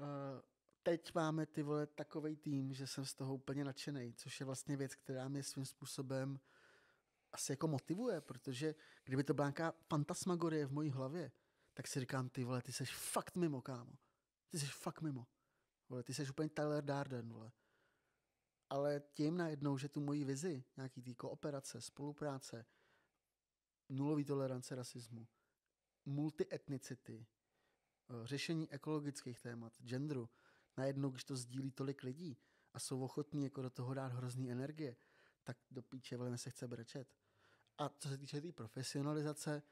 Uh teď máme ty vole takový tým, že jsem z toho úplně nadšený, což je vlastně věc, která mě svým způsobem asi jako motivuje, protože kdyby to byla nějaká fantasmagorie v mojí hlavě, tak si říkám, ty vole, ty seš fakt mimo, kámo. Ty jsi fakt mimo. Vole, ty jsi úplně Tyler Darden, vole. Ale tím najednou, že tu moji vizi, nějaký ty kooperace, spolupráce, nulový tolerance rasismu, multietnicity, eh, řešení ekologických témat, genderu, najednou, když to sdílí tolik lidí a jsou ochotní jako do toho dát hrozný energie, tak do píče velmi se chce brečet. A co se týče té tý profesionalizace,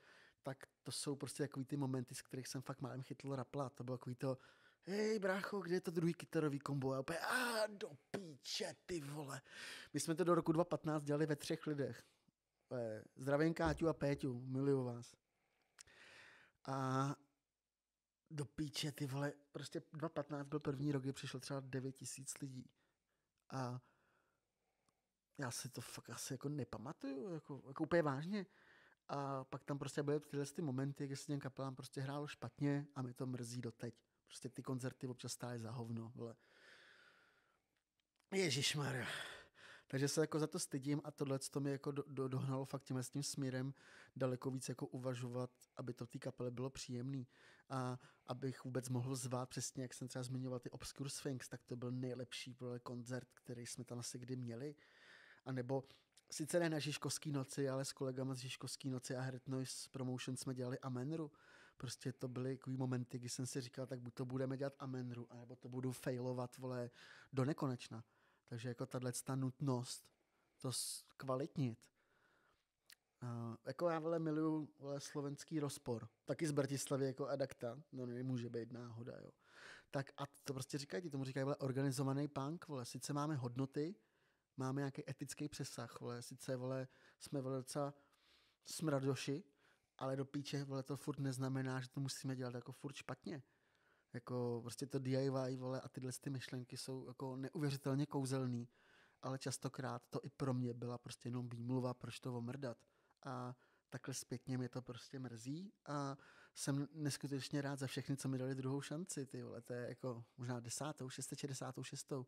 tak to jsou prostě takový ty momenty, z kterých jsem fakt málem chytl rapla. To bylo takový to, hej brácho, kde je to druhý kytarový kombo? A opět, a do píče, ty vole. My jsme to do roku 2015 dělali ve třech lidech. Eh, zdravím Káťu a Péťu, miluju vás. A do píče, ty vole, prostě 2015 byl první rok, kdy přišlo třeba 9 tisíc lidí. A já si to fakt asi jako nepamatuju, jako, jako úplně vážně. A pak tam prostě byly tyhle ty momenty, kdy se těm kapelám prostě hrálo špatně a mi to mrzí doteď. Prostě ty koncerty občas stály za hovno. Vole. Ježišmarja. Takže se jako za to stydím a tohle to mi jako do, do, dohnalo fakt tím, s tím směrem daleko víc jako uvažovat, aby to v té kapele bylo příjemný a abych vůbec mohl zvát přesně, jak jsem třeba zmiňoval ty Obscure Sphinx, tak to byl nejlepší koncert, který jsme tam asi kdy měli. A nebo sice ne na Žižkovský noci, ale s kolegama z Žižkovský noci a Herd s Promotion jsme dělali Amenru prostě to byly takový momenty, kdy jsem si říkal, tak buď to budeme dělat amenru, anebo to budu failovat, vole, do nekonečna. Takže jako tahle ta nutnost to kvalitnit. A, jako já vole miluju vole, slovenský rozpor. Taky z Bratislavy jako adakta, no nemůže být náhoda, jo. Tak a to prostě říkají, ti tomu říkají, vole, organizovaný punk, vole, sice máme hodnoty, máme nějaký etický přesah, vole, sice, vole, jsme docela smradoši, ale do píče, vole, to furt neznamená, že to musíme dělat jako furt špatně. Jako prostě to DIY, vole, a tyhle ty myšlenky jsou jako neuvěřitelně kouzelný, ale častokrát to i pro mě byla prostě jenom výmluva, proč to omrdat. A takhle zpětně mě to prostě mrzí a jsem neskutečně rád za všechny, co mi dali druhou šanci, ty vole, to je jako možná desátou, desátou šestou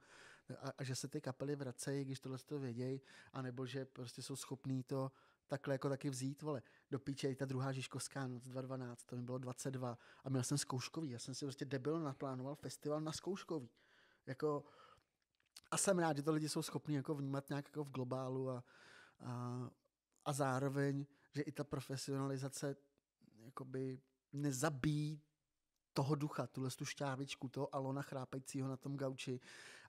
a, a že se ty kapely vracejí, když tohle to vědějí, anebo že prostě jsou schopní to takhle jako taky vzít, vole, do píče, ta druhá Žižkovská noc 2012, to mi bylo 22 a měl jsem zkouškový, já jsem si prostě debil naplánoval festival na zkouškový. Jako, a jsem rád, že to lidi jsou schopni jako vnímat nějak jako v globálu a, a, a zároveň, že i ta profesionalizace jakoby nezabíjí toho ducha, tuhle tu šťávičku, toho Alona chrápajícího na tom gauči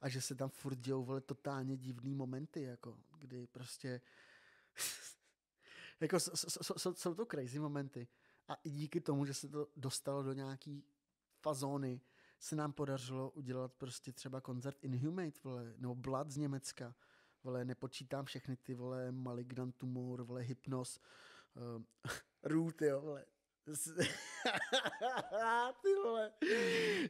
a že se tam furt dějou vole totálně divný momenty, jako, kdy prostě jako jsou to crazy momenty. A i díky tomu, že se to dostalo do nějaký fazóny, se nám podařilo udělat prostě třeba koncert Inhumate, vole, nebo Blood z Německa, vole, nepočítám všechny ty, vole, Malignant Tumor, vole, Hypnos, um, Root, jo, vole, ty vole.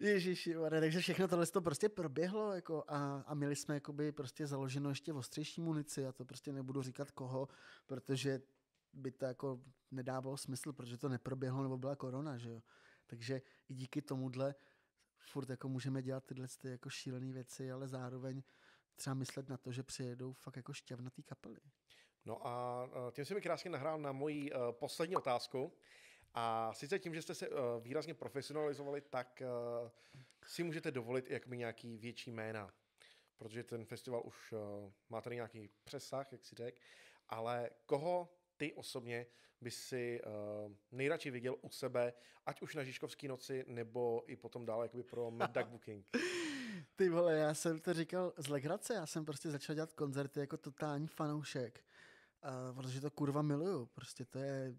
Ježiši, vole. takže všechno tohle to prostě proběhlo jako a, a, měli jsme jakoby prostě založeno ještě ostřejší munici, a to prostě nebudu říkat koho, protože by to jako nedávalo smysl, protože to neproběhlo nebo byla korona, že jo. Takže i díky tomuhle furt jako můžeme dělat tyhle ty jako šílené věci, ale zároveň třeba myslet na to, že přijedou fakt jako šťavnatý kapely. No a e, tím si mi krásně nahrál na moji e, poslední otázku. A sice tím, že jste se e, výrazně profesionalizovali, tak si můžete dovolit jak mi nějaký větší jména. Protože ten festival už má tady nějaký přesah, jak si řekl. Ale koho ty osobně by si uh, nejradši viděl u sebe, ať už na Žižkovský noci, nebo i potom dál jakoby pro Mad Duck Booking? Ty vole, já jsem to říkal z legrace, já jsem prostě začal dělat koncerty jako totální fanoušek, uh, protože to kurva miluju, prostě to je...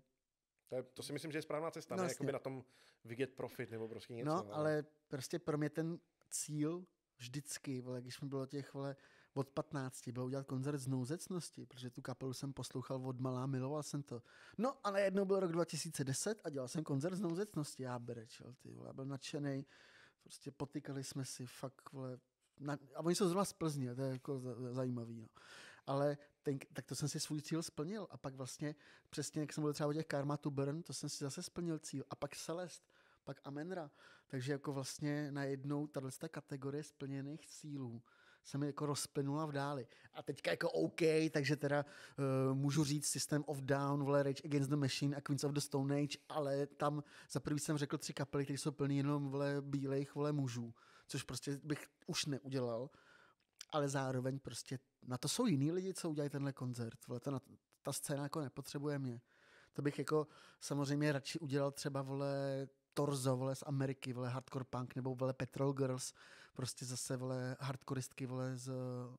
To, je, to si myslím, že je správná cesta, no, ne? Jakoby na tom vidět profit nebo prostě něco. No, ale, ale prostě pro mě ten cíl vždycky, vole, když mi bylo těch, vole, od 15 byl udělat koncert z nouzecnosti, protože tu kapelu jsem poslouchal od malá, miloval jsem to. No ale jednou byl rok 2010 a dělal jsem koncert z nouzecnosti, já brečel, ty vole, já byl nadšený, prostě potykali jsme si fakt, vole, na, a oni jsou zrovna z Plzně, to je jako zajímavý. No. Ale ten, tak to jsem si svůj cíl splnil a pak vlastně přesně, jak jsem byl třeba o těch Karma to Burn, to jsem si zase splnil cíl a pak Celest, pak Amenra. Takže jako vlastně najednou tato kategorie splněných cílů se mi jako rozplynula v dáli. A teďka jako OK, takže teda uh, můžu říct System of Down, Rage Against the Machine a Queens of the Stone Age, ale tam za prvý jsem řekl tři kapely, které jsou plný jenom vole bílejch vole mužů, což prostě bych už neudělal, ale zároveň prostě na to jsou jiní lidi, co udělají tenhle koncert. Vole, ta, ta scéna jako nepotřebuje mě. To bych jako samozřejmě radši udělal třeba vole Torzo, vole, z Ameriky, vole, hardcore punk, nebo vole Petrol Girls, prostě zase, vole, hardcoreistky, vole, z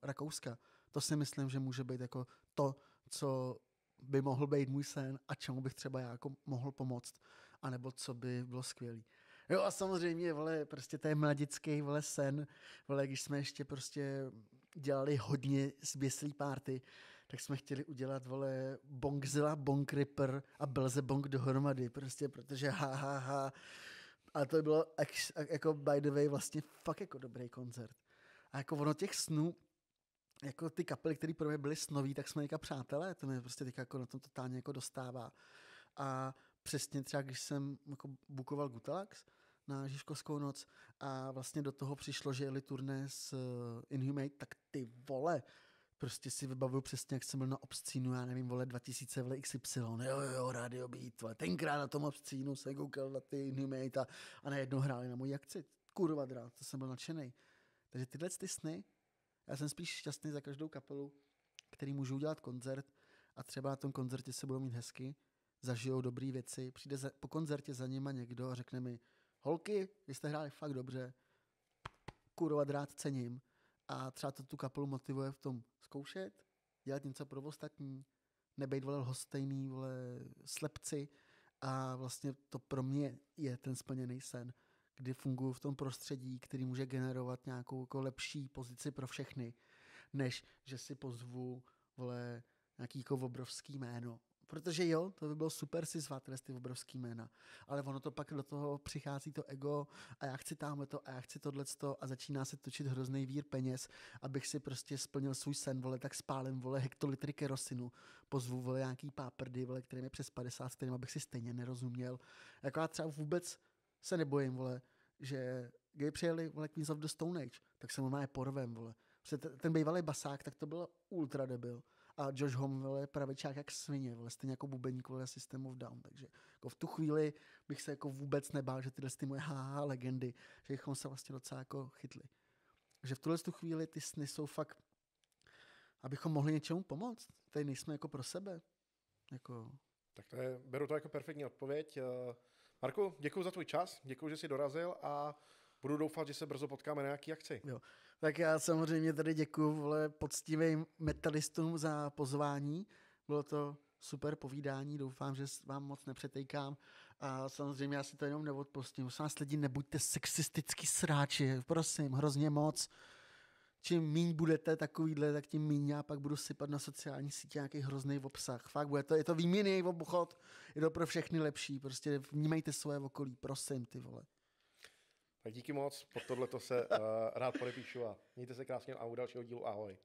Rakouska. To si myslím, že může být jako to, co by mohl být můj sen a čemu bych třeba já jako mohl pomoct, anebo co by bylo skvělý. Jo a samozřejmě, vole, prostě to je mladický, vole, sen, vole, když jsme ještě prostě dělali hodně zběslý párty, tak jsme chtěli udělat, vole, Bongzilla, Bongripper a Belzebong dohromady, prostě, protože ha, ha, ha. A to bylo, jako by the way, vlastně fakt jako dobrý koncert. A jako ono těch snů, jako ty kapely, které pro mě byly snoví, tak jsme teďka přátelé, to mě prostě teďka jako na tom totálně jako dostává. A přesně třeba, když jsem jako bukoval Gutalax na Žižkovskou noc a vlastně do toho přišlo, že jeli turné s eh, Inhumate, tak ty vole, prostě si vybavuju přesně, jak jsem byl na obscínu, já nevím, vole, 2000 vole XY, jo, jo, rádio být, vole. tenkrát na tom obscínu se koukal na ty Inhumate a, a najednou hráli na můj akci. Kurva drát, to jsem byl nadšený. Takže tyhle ty sny, já jsem spíš šťastný za každou kapelu, který můžu udělat koncert a třeba na tom koncertě se budou mít hezky, zažijou dobré věci, přijde za, po koncertě za nima někdo a řekne mi, holky, vy jste hráli fakt dobře, kurva drát cením, a třeba to tu kapelu motivuje v tom zkoušet, dělat něco pro ostatní, nebejt vole hostejný, vole slepci a vlastně to pro mě je ten splněný sen, kdy funguji v tom prostředí, který může generovat nějakou jako lepší pozici pro všechny, než že si pozvu vole nějaký jako obrovský jméno Protože jo, to by bylo super si zvat tady ty obrovský jména, ale ono to pak do toho přichází to ego a já chci tamhle to a já chci to, a začíná se točit hrozný vír peněz, abych si prostě splnil svůj sen, vole, tak spálím, vole, hektolitry kerosinu, pozvu, vole, nějaký páprdy, vole, kterým je přes 50, kterým abych si stejně nerozuměl. Jako já třeba vůbec se nebojím, vole, že kdy přijeli, vole, Queens of the Stone Age, tak se mu má porvem, vole. Ten bývalý basák, tak to byl ultra debil a Josh Home, vole, pravičák jak svině, vole, stejně jako bubeník, vole, System of Down, takže jako v tu chvíli bych se jako vůbec nebál, že tyhle ty moje haha legendy, že bychom se vlastně docela jako chytli. Že v tuhle tu chvíli ty sny jsou fakt, abychom mohli něčemu pomoct. Tady nejsme jako pro sebe. Jako... Tak to je, beru to jako perfektní odpověď. Eh, Marku, děkuji za tvůj čas, děkuji, že jsi dorazil a budu doufat, že se brzo potkáme na nějaký akci. Jo. Tak já samozřejmě tady děkuji vole, poctivým metalistům za pozvání. Bylo to super povídání, doufám, že vám moc nepřetejkám. A samozřejmě já si to jenom neodpustím. Musím vás lidi, nebuďte sexistický sráči, prosím, hrozně moc. Čím míň budete takovýhle, tak tím míň já pak budu sypat na sociální sítě nějaký hrozný obsah. Fakt, bude to, je to výměný obchod, je to pro všechny lepší. Prostě vnímejte svoje okolí, prosím, ty vole. Tak díky moc, pod tohle to se uh, rád podepíšu a mějte se krásně a u dalšího dílu ahoj.